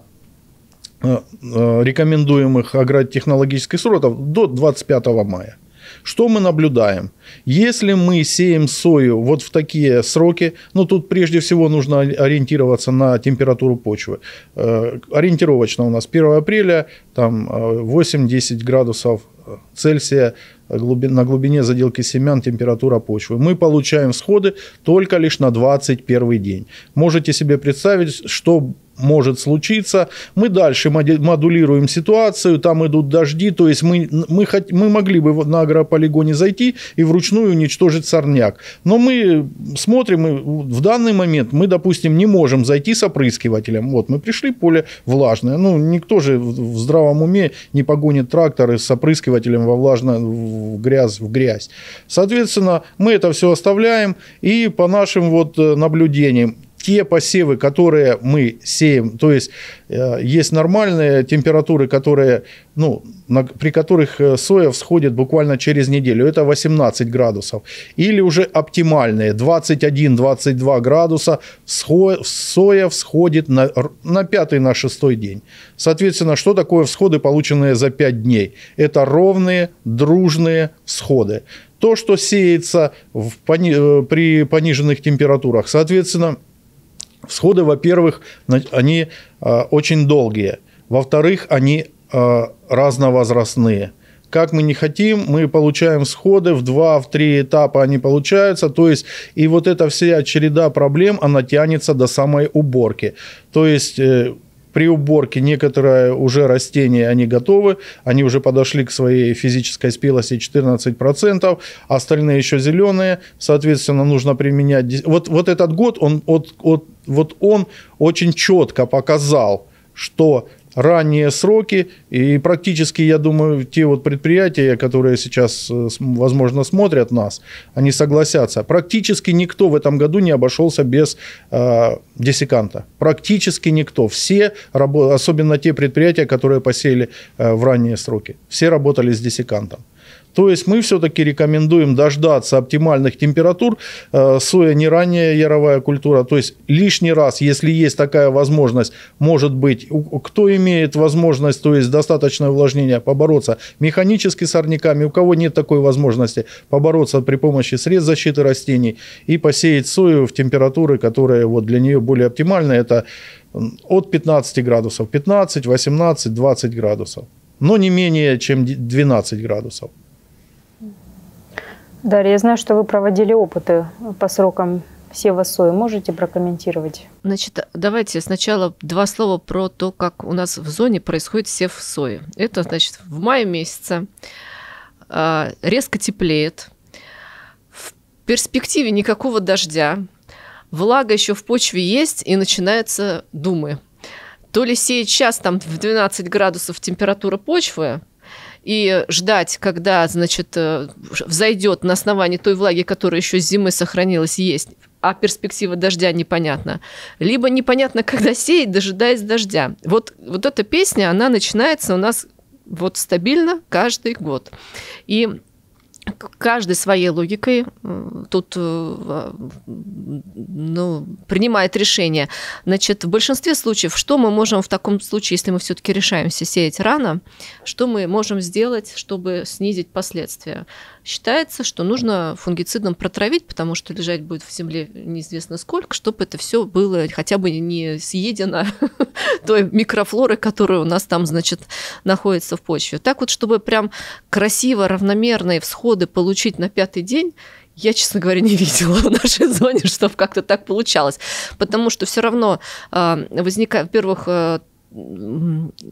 э, э, рекомендуемых агротехнологических сроков до 25 мая. Что мы наблюдаем? Если мы сеем сою вот в такие сроки, ну тут прежде всего нужно ориентироваться на температуру почвы. Э, ориентировочно у нас 1 апреля, там 8-10 э, градусов э, Цельсия на глубине заделки семян температура почвы. Мы получаем сходы только лишь на 21 день. Можете себе представить, что может случиться. Мы дальше модулируем ситуацию, там идут дожди, то есть мы, мы, хот... мы могли бы на агрополигоне зайти и вручную уничтожить сорняк. Но мы смотрим, и в данный момент мы, допустим, не можем зайти с опрыскивателем. Вот, мы пришли, поле влажное. Ну, никто же в здравом уме не погонит тракторы с опрыскивателем во влажное в грязь, в грязь. Соответственно, мы это все оставляем, и по нашим вот э, наблюдениям, те посевы, которые мы сеем, то есть э, есть нормальные температуры, которые, ну, на, при которых э, соя всходит буквально через неделю, это 18 градусов, или уже оптимальные 21-22 градуса соя всходит на, на пятый, на шестой день. Соответственно, что такое всходы, полученные за 5 дней? Это ровные, дружные всходы. То, что сеется в, пони, э, при пониженных температурах, соответственно, Сходы, во-первых, они а, очень долгие. Во-вторых, они а, разновозрастные. Как мы не хотим, мы получаем сходы в два, в три этапа они получаются. То есть, и вот эта вся череда проблем, она тянется до самой уборки. То есть, э, при уборке некоторые уже растения, они готовы, они уже подошли к своей физической спелости 14%, остальные еще зеленые, соответственно, нужно применять... Вот, вот этот год, он, от, от, вот он очень четко показал, что ранние сроки, и практически, я думаю, те вот предприятия, которые сейчас, э, возможно, смотрят нас, они согласятся. Практически никто в этом году не обошелся без э, десиканта. Практически никто. Все, особенно те предприятия, которые посеяли э, в ранние сроки, все работали с десикантом. То есть мы все-таки рекомендуем дождаться оптимальных температур. Э, соя не ранняя яровая культура. То есть лишний раз, если есть такая возможность, может быть, кто имеет возможность, то есть достаточное увлажнение, побороться механически сорняками, у кого нет такой возможности, побороться при помощи средств защиты растений и посеять сою в температуры, которые вот для нее более оптимальны. Это от 15 градусов, 15, 18, 20 градусов, но не менее чем 12 градусов. Дарья, я знаю, что вы проводили опыты по срокам Сева Сои. Можете прокомментировать? Значит, давайте сначала два слова про то, как у нас в зоне происходит сев сои. Это, значит, в мае месяце а, резко теплеет, в перспективе никакого дождя, влага еще в почве есть, и начинаются думы. То ли сеять сейчас там в 12 градусов температура почвы, и ждать, когда, значит, э, взойдет на основании той влаги, которая еще с зимы сохранилась, есть, а перспектива дождя непонятна. Либо непонятно, [laughs] когда сеять, дожидаясь дождя. Вот, вот эта песня, она начинается у нас вот стабильно каждый год. И каждый своей логикой тут э, ну, принимает решение. Значит, в большинстве случаев, что мы можем в таком случае, если мы все-таки решаемся сеять рано, что мы можем сделать, чтобы снизить последствия? считается, что нужно фунгицидом протравить, потому что лежать будет в земле неизвестно сколько, чтобы это все было хотя бы не съедено [laughs] той микрофлоры, которая у нас там, значит, находится в почве. Так вот, чтобы прям красиво, равномерные всходы получить на пятый день, я, честно говоря, не [laughs] видела в нашей зоне, чтобы как-то так получалось. Потому что все равно э, возникает, во-первых, э,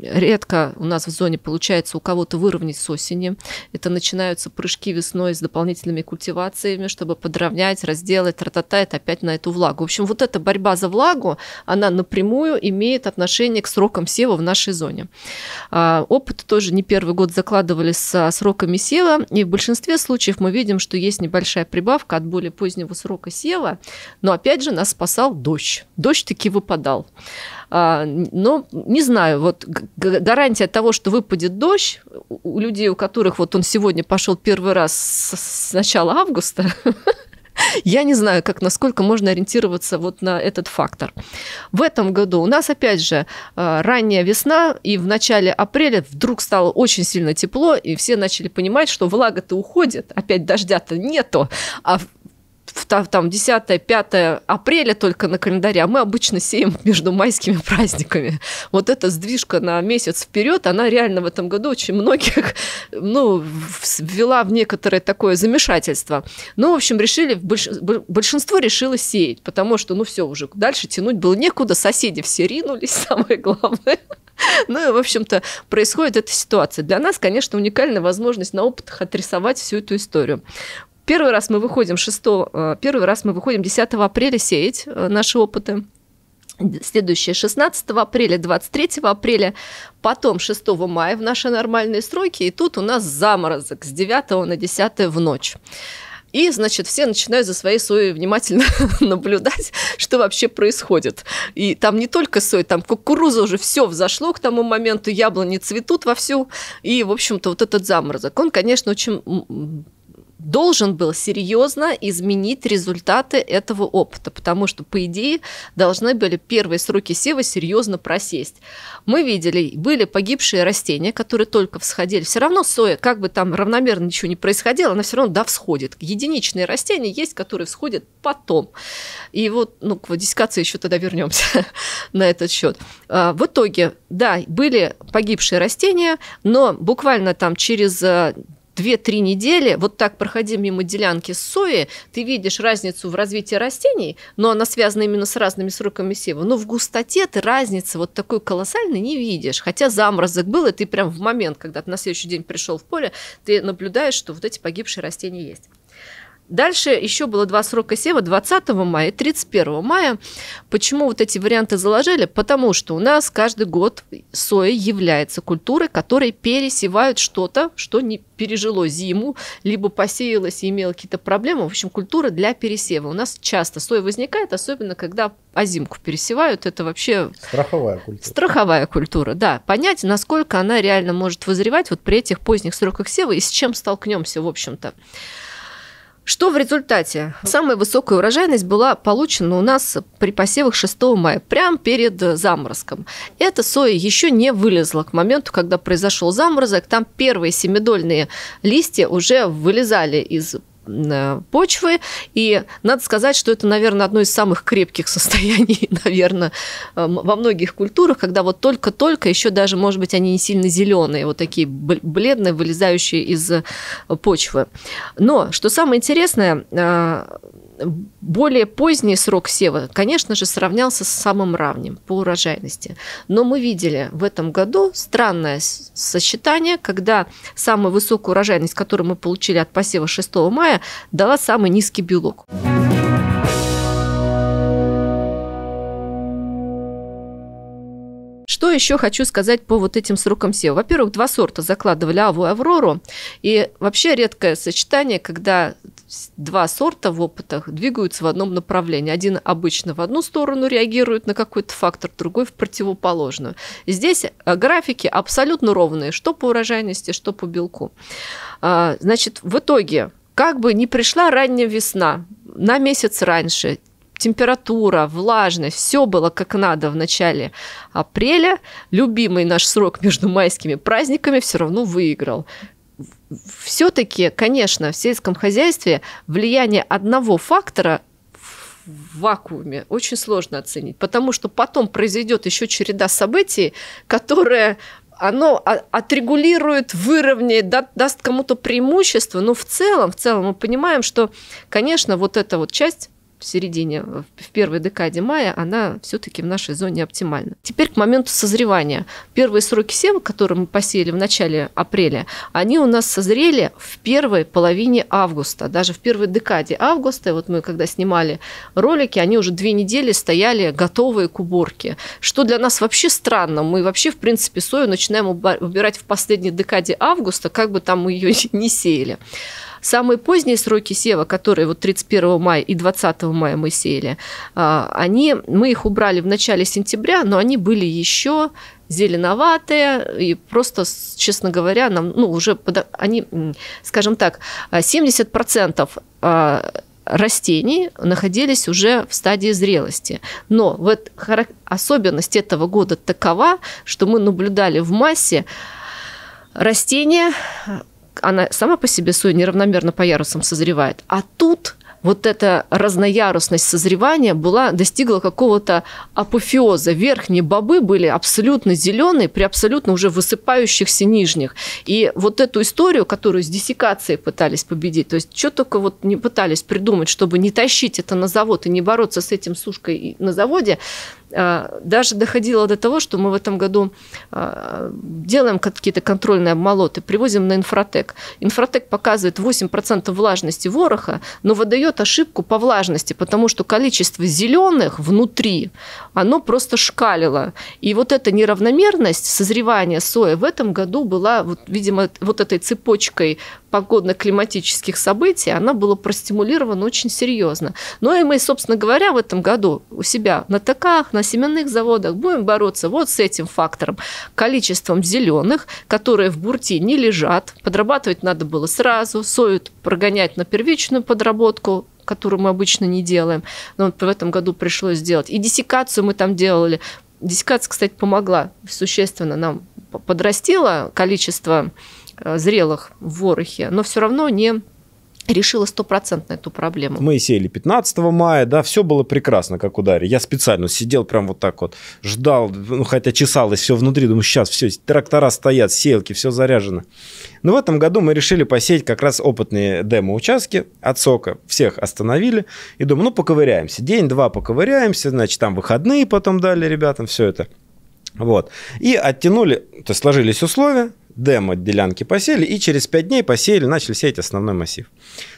редко у нас в зоне получается у кого-то выровнять с осени. Это начинаются прыжки весной с дополнительными культивациями, чтобы подровнять, разделать, тра опять на эту влагу. В общем, вот эта борьба за влагу, она напрямую имеет отношение к срокам сева в нашей зоне. А, опыт тоже не первый год закладывали со сроками сева, и в большинстве случаев мы видим, что есть небольшая прибавка от более позднего срока сева, но опять же нас спасал дождь. Дождь таки выпадал. А, но не знаю, вот гарантия того, что выпадет дождь, у людей, у которых вот он сегодня пошел первый раз с начала августа, [laughs] я не знаю, как, насколько можно ориентироваться вот на этот фактор. В этом году у нас, опять же, а, ранняя весна, и в начале апреля вдруг стало очень сильно тепло, и все начали понимать, что влага-то уходит, опять дождя-то нету, а там 10-5 апреля только на календаре, а мы обычно сеем [laughs] между майскими праздниками. Вот эта сдвижка на месяц вперед, она реально в этом году очень многих [laughs] ну, ввела в некоторое такое замешательство. Ну, в общем, решили, большинство решило сеять, потому что, ну, все уже, дальше тянуть было некуда, соседи все ринулись, [laughs] самое главное. Ну и, в общем-то, происходит эта ситуация. Для нас, конечно, уникальная возможность на опытах отрисовать всю эту историю. Первый раз мы выходим 6, э, первый раз мы выходим 10 апреля сеять э, наши опыты. Следующее 16 апреля, 23 апреля, потом 6 мая в наши нормальные сроки, и тут у нас заморозок с 9 на 10 в ночь. И, значит, все начинают за своей соей внимательно [laughs] наблюдать, что вообще происходит. И там не только сой, там кукуруза уже все взошло к тому моменту, яблони цветут вовсю. И, в общем-то, вот этот заморозок, он, конечно, очень должен был серьезно изменить результаты этого опыта, потому что, по идее, должны были первые сроки сева серьезно просесть. Мы видели, были погибшие растения, которые только всходили. Все равно соя, как бы там равномерно ничего не происходило, она все равно да всходит. Единичные растения есть, которые всходят потом. И вот, ну, к модификации еще тогда вернемся [laughs] на этот счет. А, в итоге, да, были погибшие растения, но буквально там через э, 2-3 недели, вот так проходи мимо делянки сои, ты видишь разницу в развитии растений, но она связана именно с разными сроками сева, но в густоте ты разницы вот такой колоссальной не видишь, хотя заморозок был, и ты прям в момент, когда ты на следующий день пришел в поле, ты наблюдаешь, что вот эти погибшие растения есть. Дальше еще было два срока сева 20 мая и 31 мая. Почему вот эти варианты заложили? Потому что у нас каждый год соя является культурой, которой пересевают что-то, что не пережило зиму, либо посеялось и имело какие-то проблемы. В общем, культура для пересева. У нас часто соя возникает, особенно когда озимку пересевают. Это вообще... Страховая культура. Страховая культура, да. Понять, насколько она реально может вызревать вот при этих поздних сроках сева и с чем столкнемся, в общем-то. Что в результате? Самая высокая урожайность была получена у нас при посевах 6 мая, прямо перед заморозком. Эта соя еще не вылезла к моменту, когда произошел заморозок. Там первые семидольные листья уже вылезали из Э, почвы. И надо сказать, что это, наверное, одно из самых крепких [laughs] состояний, наверное, эм, во многих культурах, когда вот только-только, еще даже, может быть, они не сильно зеленые, вот такие бледные, вылезающие из э, почвы. Но, что самое интересное, э, более поздний срок сева, конечно же, сравнялся с самым равным по урожайности. Но мы видели в этом году странное сочетание, когда самая высокая урожайность, которую мы получили от посева 6 мая, дала самый низкий белок. Музыка Что еще хочу сказать по вот этим срокам сева? Во-первых, два сорта закладывали Аву и Аврору. И вообще редкое сочетание, когда два сорта в опытах двигаются в одном направлении. Один обычно в одну сторону реагирует на какой-то фактор, другой в противоположную. здесь э, графики абсолютно ровные, что по урожайности, что по белку. А, значит, в итоге как бы не пришла ранняя весна, на месяц раньше, температура, влажность, все было как надо в начале апреля, любимый наш срок между майскими праздниками все равно выиграл все-таки, конечно, в сельском хозяйстве влияние одного фактора в вакууме очень сложно оценить, потому что потом произойдет еще череда событий, которые оно отрегулирует, выровняет, да, даст кому-то преимущество, но в целом, в целом мы понимаем, что, конечно, вот эта вот часть в середине, в первой декаде мая, она все-таки в нашей зоне оптимальна. Теперь к моменту созревания. Первые сроки сева, которые мы посеяли в начале апреля, они у нас созрели в первой половине августа, даже в первой декаде августа. Вот мы когда снимали ролики, они уже две недели стояли готовые к уборке, что для нас вообще странно. Мы вообще, в принципе, сою начинаем убирать в последней декаде августа, как бы там мы ее [laughs] не сеяли. Самые поздние сроки сева, которые вот 31 мая и 20 мая мы сеяли, а, они, мы их убрали в начале сентября, но они были еще зеленоватые, и просто, честно говоря, нам, ну, уже, под... они, скажем так, 70% процентов а, растений находились уже в стадии зрелости. Но вот особенность этого года такова, что мы наблюдали в массе растения она сама по себе суть неравномерно по ярусам созревает. А тут вот эта разноярусность созревания была, достигла какого-то апофеоза. Верхние бобы были абсолютно зеленые при абсолютно уже высыпающихся нижних. И вот эту историю, которую с диссекацией пытались победить, то есть что только вот не пытались придумать, чтобы не тащить это на завод и не бороться с этим сушкой на заводе, а, даже доходило до того, что мы в этом году а, делаем какие-то контрольные обмолоты, привозим на инфротек. Инфротек показывает 8% влажности вороха, но выдает ошибку по влажности, потому что количество зеленых внутри, оно просто шкалило. И вот эта неравномерность созревания соя в этом году была, вот, видимо, вот этой цепочкой погодно-климатических событий, она была простимулирована очень серьезно. Но ну и мы, собственно говоря, в этом году у себя на ТКах, на семенных заводах будем бороться вот с этим фактором, количеством зеленых, которые в бурте не лежат. Подрабатывать надо было сразу, сою прогонять на первичную подработку, которую мы обычно не делаем, но вот в этом году пришлось сделать. И диссекацию мы там делали. Диссекация, кстати, помогла существенно нам подрастила количество Э, зрелых в ворохе, но все равно не решила стопроцентно эту проблему. Мы сели 15 мая, да, все было прекрасно, как ударе. Я специально сидел прям вот так вот, ждал, ну, хотя чесалось все внутри, думаю, сейчас все, трактора стоят, сеялки, все заряжено. Но в этом году мы решили посеять как раз опытные демо-участки от сока. Всех остановили и думаю, ну, поковыряемся. День-два поковыряемся, значит, там выходные потом дали ребятам, все это. Вот. И оттянули, то есть сложились условия, демо делянки посели, и через 5 дней посеяли, начали сеять основной массив.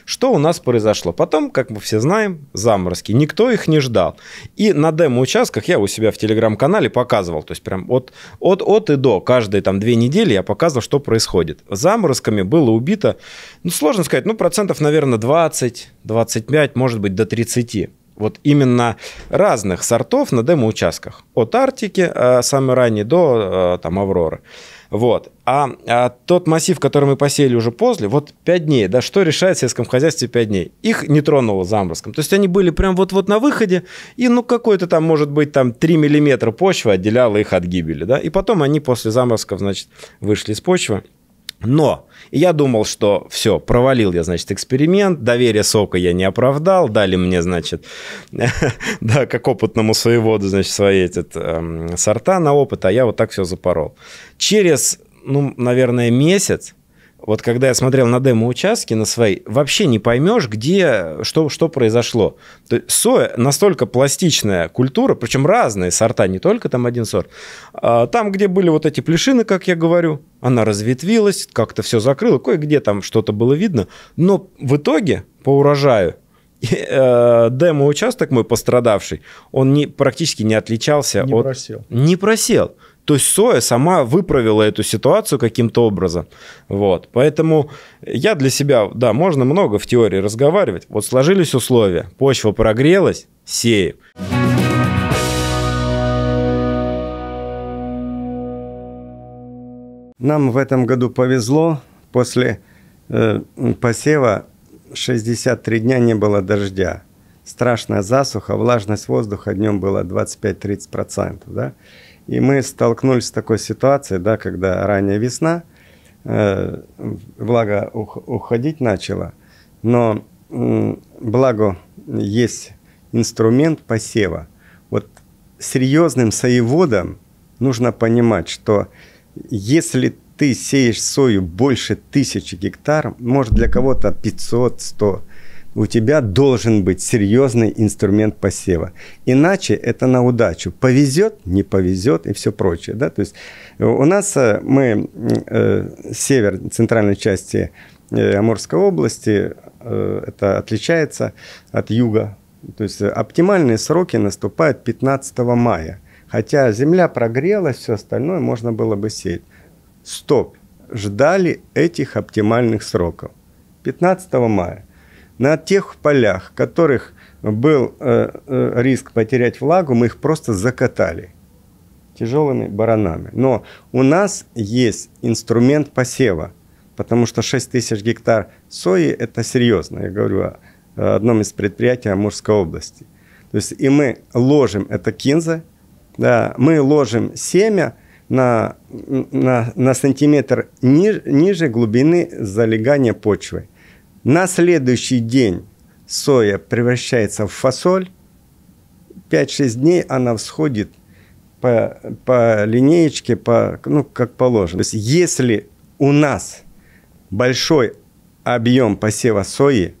Что у нас произошло? Потом, как мы все знаем, заморозки. Никто их не ждал. И на демо-участках я у себя в телеграм-канале показывал, то есть прям от, от, от и до, каждые там две недели я показывал, что происходит. Заморозками было убито, ну, сложно сказать, ну, процентов, наверное, 20, 25, может быть, до 30 вот именно разных сортов на демо-участках. От Арктики, э, самой ранней, до э, там, Авроры. Вот. А, а тот массив, который мы посеяли уже после, вот 5 дней, да, что решает в сельском хозяйстве 5 дней? Их не тронуло заморозком. То есть они были прям вот-вот на выходе, и ну какой-то там, может быть, там 3 миллиметра почвы отделяло их от гибели, да, и потом они после заморозков, значит, вышли из почвы. Но я думал, что все, провалил я, значит, эксперимент, доверие сока я не оправдал, дали мне, значит, [laughs] да, как опытному своеводу, значит, свои этот, эм, сорта на опыт, а я вот так все запорол. Через, ну, наверное, месяц вот когда я смотрел на демо-участки на свои, вообще не поймешь, где, что, что произошло. То есть соя настолько пластичная культура, причем разные сорта, не только там один сорт. А там, где были вот эти плешины, как я говорю, она разветвилась, как-то все закрыло, кое-где там что-то было видно. Но в итоге по урожаю [laughs] э, демо-участок мой пострадавший, он не, практически не отличался не от... Просел. Не просел. То есть соя сама выправила эту ситуацию каким-то образом. Вот. Поэтому я для себя, да, можно много в теории разговаривать. Вот сложились условия, почва прогрелась, сеем. Нам в этом году повезло. После э, посева 63 дня не было дождя. Страшная засуха, влажность воздуха днем была 25-30%. Да? И мы столкнулись с такой ситуацией, да, когда ранняя весна, э, влага уходить начала, но э, благо есть инструмент посева. Вот серьезным соеводом нужно понимать, что если ты сеешь сою больше тысячи гектар, может для кого-то 500, 100, у тебя должен быть серьезный инструмент посева. Иначе это на удачу. Повезет, не повезет и все прочее. Да? То есть э, у нас э, мы э, север центральной части э, Амурской области, э, это отличается от юга. То есть э, оптимальные сроки наступают 15 мая. Хотя земля прогрелась, все остальное можно было бы сеять. Стоп! Ждали этих оптимальных сроков. 15 мая – на тех полях, которых был э, э, риск потерять влагу, мы их просто закатали тяжелыми баранами. Но у нас есть инструмент посева, потому что 6 тысяч гектар сои – это серьезно. Я говорю о одном из предприятий Амурской области. То есть и мы ложим, это кинза, да, мы ложим семя на, на, на сантиметр ни, ниже глубины залегания почвы. На следующий день соя превращается в фасоль. 5-6 дней она всходит по, по линеечке, по, ну, как положено. То есть, если у нас большой объем посева сои,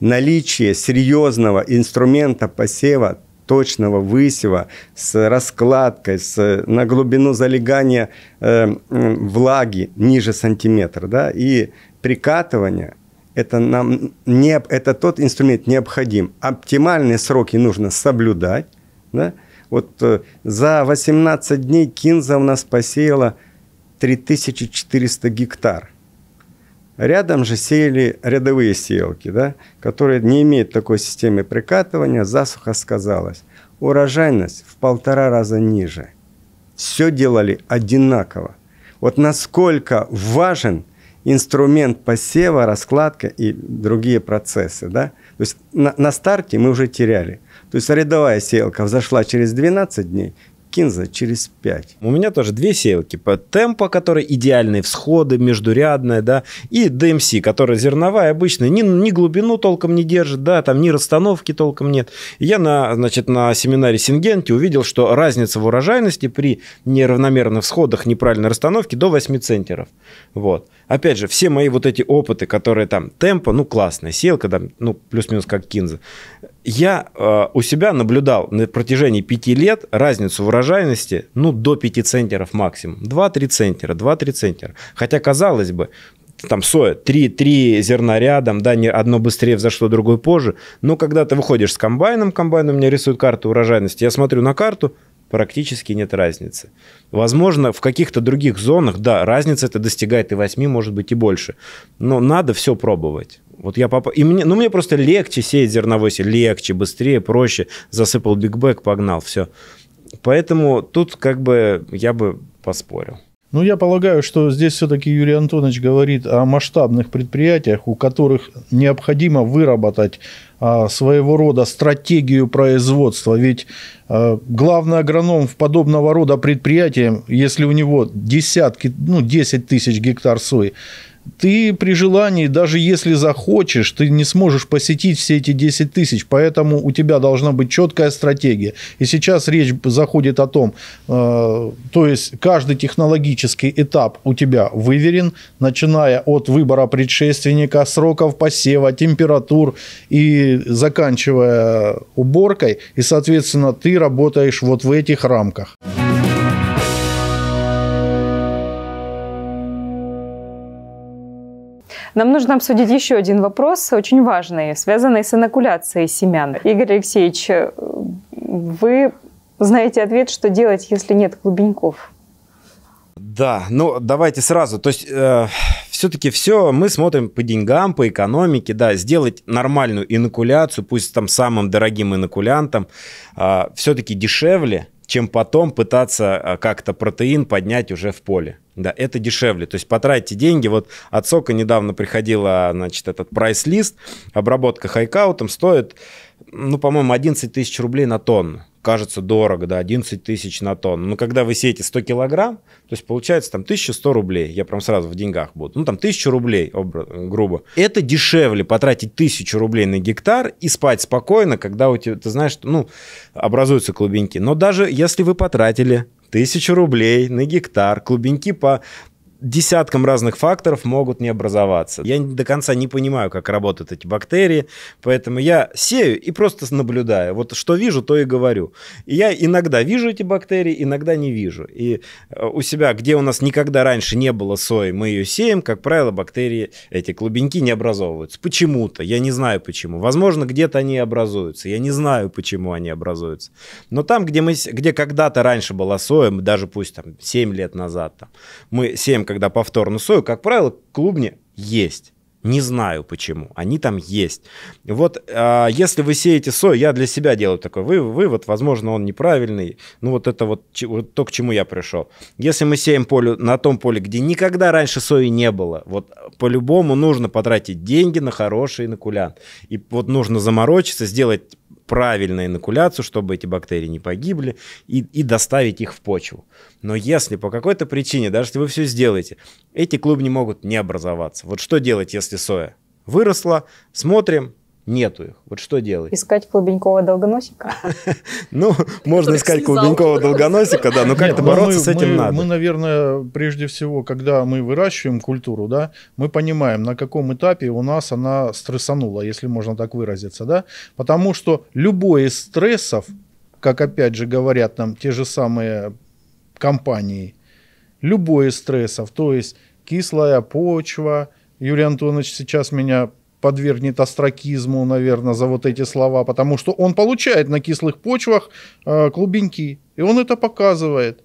наличие серьезного инструмента посева, точного высева с раскладкой, с, на глубину залегания э, э, влаги ниже сантиметра да, и прикатывания – это, нам не, это тот инструмент необходим. Оптимальные сроки нужно соблюдать. Да? Вот э, за 18 дней кинза у нас посеяла 3400 гектар. Рядом же сеяли рядовые сеялки, да, которые не имеют такой системы прикатывания, засуха сказалась. Урожайность в полтора раза ниже. Все делали одинаково. Вот насколько важен – инструмент посева, раскладка и другие процессы. Да? То есть на, на старте мы уже теряли. То есть рядовая сеялка взошла через 12 дней кинза через 5. У меня тоже две сеялки. темпо, который идеальные всходы, междурядная, да, и DMC, эм которая зерновая, обычная, ни, ни глубину толком не держит, да, там ни расстановки толком нет. я на, значит, на семинаре Сингенте увидел, что разница в урожайности при неравномерных всходах, неправильной расстановке до 8 центнеров. Вот. Опять же, все мои вот эти опыты, которые там темпо, ну, классная сеялка, там, ну, плюс-минус как кинза, я э, у себя наблюдал на протяжении 5 лет разницу в урожайности ну, до 5 центнеров максимум. 2-3 центера, 2-3 центера. Хотя, казалось бы, там соя, 3, 3 зерна рядом, да, не, одно быстрее взошло, другое позже. Но когда ты выходишь с комбайном, комбайн у меня рисует карту урожайности, я смотрю на карту, практически нет разницы. Возможно, в каких-то других зонах, да, разница это достигает и 8, может быть, и больше. Но надо все пробовать. Вот я попал... И мне... Ну, мне просто легче сеять зерновой сей, легче, быстрее, проще. Засыпал бигбэк, погнал, все. Поэтому тут как бы я бы поспорил. Ну, я полагаю, что здесь все-таки Юрий Антонович говорит о масштабных предприятиях, у которых необходимо выработать а, своего рода стратегию производства. Ведь а, главный агроном в подобного рода предприятиях, если у него десятки, ну, 10 тысяч гектар сои, ты при желании, даже если захочешь, ты не сможешь посетить все эти 10 тысяч, поэтому у тебя должна быть четкая стратегия. И сейчас речь заходит о том, э, то есть каждый технологический этап у тебя выверен, начиная от выбора предшественника, сроков посева, температур и заканчивая уборкой, и, соответственно, ты работаешь вот в этих рамках. Нам нужно обсудить еще один вопрос, очень важный, связанный с инокуляцией семян. Игорь Алексеевич, э, вы знаете ответ, что делать, если нет клубеньков? Да, ну давайте сразу. То есть э, все-таки все мы смотрим по деньгам, по экономике, да, сделать нормальную инокуляцию, пусть там самым дорогим инокулянтом, э, все-таки дешевле, чем потом пытаться э, как-то протеин поднять уже в поле. Да, это дешевле. То есть потратьте деньги. Вот от Сока недавно приходила, значит, этот прайс-лист. Обработка хайкаутом стоит, ну, по-моему, 11 тысяч рублей на тонну. Кажется дорого, да, 11 тысяч на тонну. Но когда вы сеете 100 килограмм, то есть получается там 1100 рублей. Я прям сразу в деньгах буду. Ну, там 1000 рублей, грубо. Это дешевле потратить 1000 рублей на гектар и спать спокойно, когда у тебя, ты знаешь, ну, образуются клубеньки. Но даже если вы потратили тысячу рублей на гектар, клубеньки по десяткам разных факторов могут не образоваться. Я до конца не понимаю, как работают эти бактерии, поэтому я сею и просто наблюдаю. Вот что вижу, то и говорю. И я иногда вижу эти бактерии, иногда не вижу. И э, у себя, где у нас никогда раньше не было сои, мы ее сеем, как правило, бактерии, эти клубеньки не образовываются. Почему-то, я не знаю почему. Возможно, где-то они образуются. Я не знаю, почему они образуются. Но там, где мы, где когда-то раньше была соя, даже пусть там 7 лет назад, там, мы сеем когда повторно сою, как правило, клубни есть. Не знаю почему. Они там есть. Вот э, если вы сеете сою, я для себя делаю такой вы, вывод, возможно, он неправильный. Ну вот это вот, вот то, к чему я пришел. Если мы сеем поле, на том поле, где никогда раньше сои не было, вот по-любому нужно потратить деньги на хороший инокулянт. И вот нужно заморочиться, сделать правильно инокуляцию, чтобы эти бактерии не погибли, и, и доставить их в почву. Но если по какой-то причине, даже если вы все сделаете, эти клубни могут не образоваться. Вот что делать, если соя выросла, смотрим, Нету их. Вот что делать? Искать клубенького долгоносика? [laughs] Ну, можно искать клубенького долгоносика, да, но как-то ну, бороться с этим надо. Мы, наверное, прежде всего, когда мы выращиваем культуру, да, мы понимаем, на каком этапе у нас она стрессанула, если можно так выразиться, да, потому что любой из стрессов, как опять же говорят нам те же самые компании, любой из стрессов, то есть кислая почва, Юрий Антонович сейчас меня подвергнет астракизму, наверное, за вот эти слова, потому что он получает на кислых почвах э, клубеньки, и он это показывает.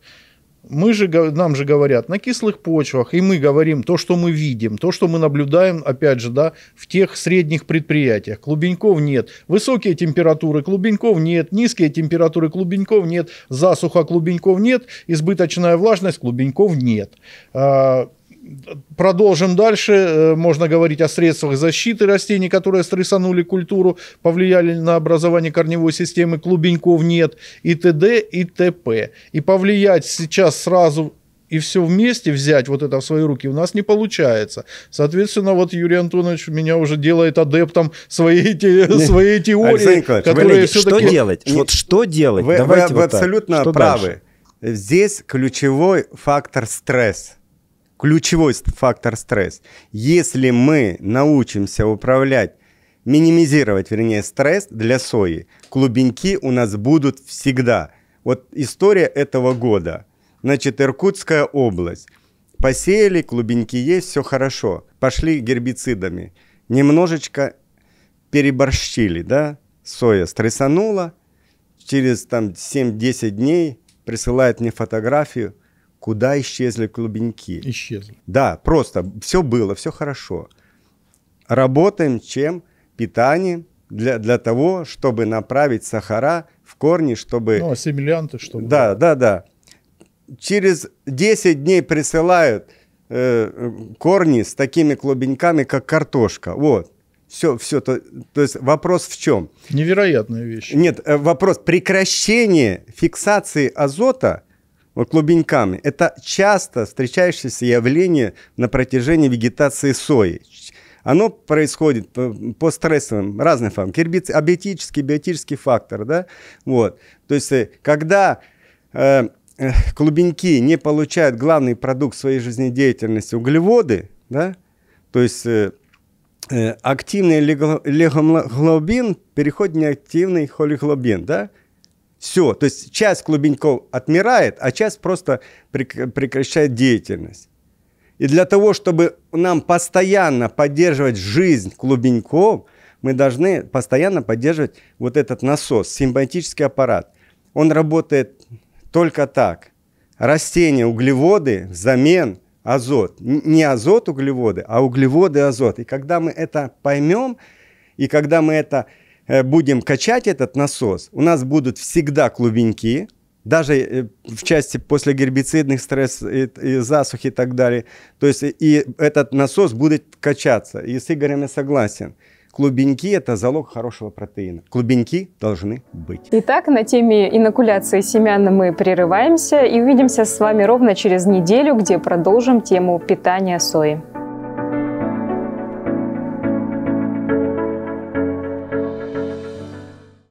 Мы же, нам же говорят на кислых почвах, и мы говорим то, что мы видим, то, что мы наблюдаем, опять же, да, в тех средних предприятиях. Клубеньков нет, высокие температуры клубеньков нет, низкие температуры клубеньков нет, засуха клубеньков нет, избыточная влажность клубеньков нет. А, Продолжим дальше. Э, можно говорить о средствах защиты растений, которые стрессанули культуру, повлияли на образование корневой системы, клубеньков нет и т.д. и т.п. И повлиять сейчас сразу и все вместе взять вот это в свои руки у нас не получается. Соответственно, вот Юрий Антонович меня уже делает адептом своей, те, [laughs] своей теории, которая все Что делать? Вот что делать? Вы, Давайте вы, вот абсолютно так. правы. Что Здесь ключевой фактор стресс ключевой фактор стресс. Если мы научимся управлять, минимизировать, вернее, стресс для сои, клубеньки у нас будут всегда. Вот история этого года. Значит, Иркутская область. Посеяли, клубеньки есть, все хорошо. Пошли гербицидами. Немножечко переборщили, да? Соя стрессанула. Через там 7-10 дней присылает мне фотографию – куда исчезли клубеньки. Исчезли. Да, просто все было, все хорошо. Работаем чем? Питанием для, для того, чтобы направить сахара в корни, чтобы... Ну, ассимилянты, чтобы... Да, да, да. Через 10 дней присылают э, корни с такими клубеньками, как картошка. Вот. Все, все. То, то есть вопрос в чем? Невероятная вещь. Нет, э, вопрос прекращения фиксации азота – вот клубеньками. Это часто встречающееся явление на протяжении вегетации сои. Оно происходит по стрессовым разным факторам, кербиц, абиотический, биотический фактор, да, вот. То есть, э, когда э, э, клубеньки не получают главный продукт своей жизнедеятельности углеводы, да, то есть э, э активный легомлобин переходит в неактивный холиглобин, да, все, то есть часть клубеньков отмирает, а часть просто прекращает деятельность. И для того, чтобы нам постоянно поддерживать жизнь клубеньков, мы должны постоянно поддерживать вот этот насос, симпатический аппарат. Он работает только так. Растения, углеводы взамен азот. Не азот, углеводы, а углеводы, азот. И когда мы это поймем, и когда мы это Э, будем качать этот насос, у нас будут всегда клубеньки, даже э, в части после гербицидных стресс и, и засухи и так далее. То есть э, и этот насос будет качаться. И с Игорем я согласен. Клубеньки – это залог хорошего протеина. Клубеньки должны быть. Итак, на теме инокуляции семян мы прерываемся и увидимся с вами ровно через неделю, где продолжим тему питания сои.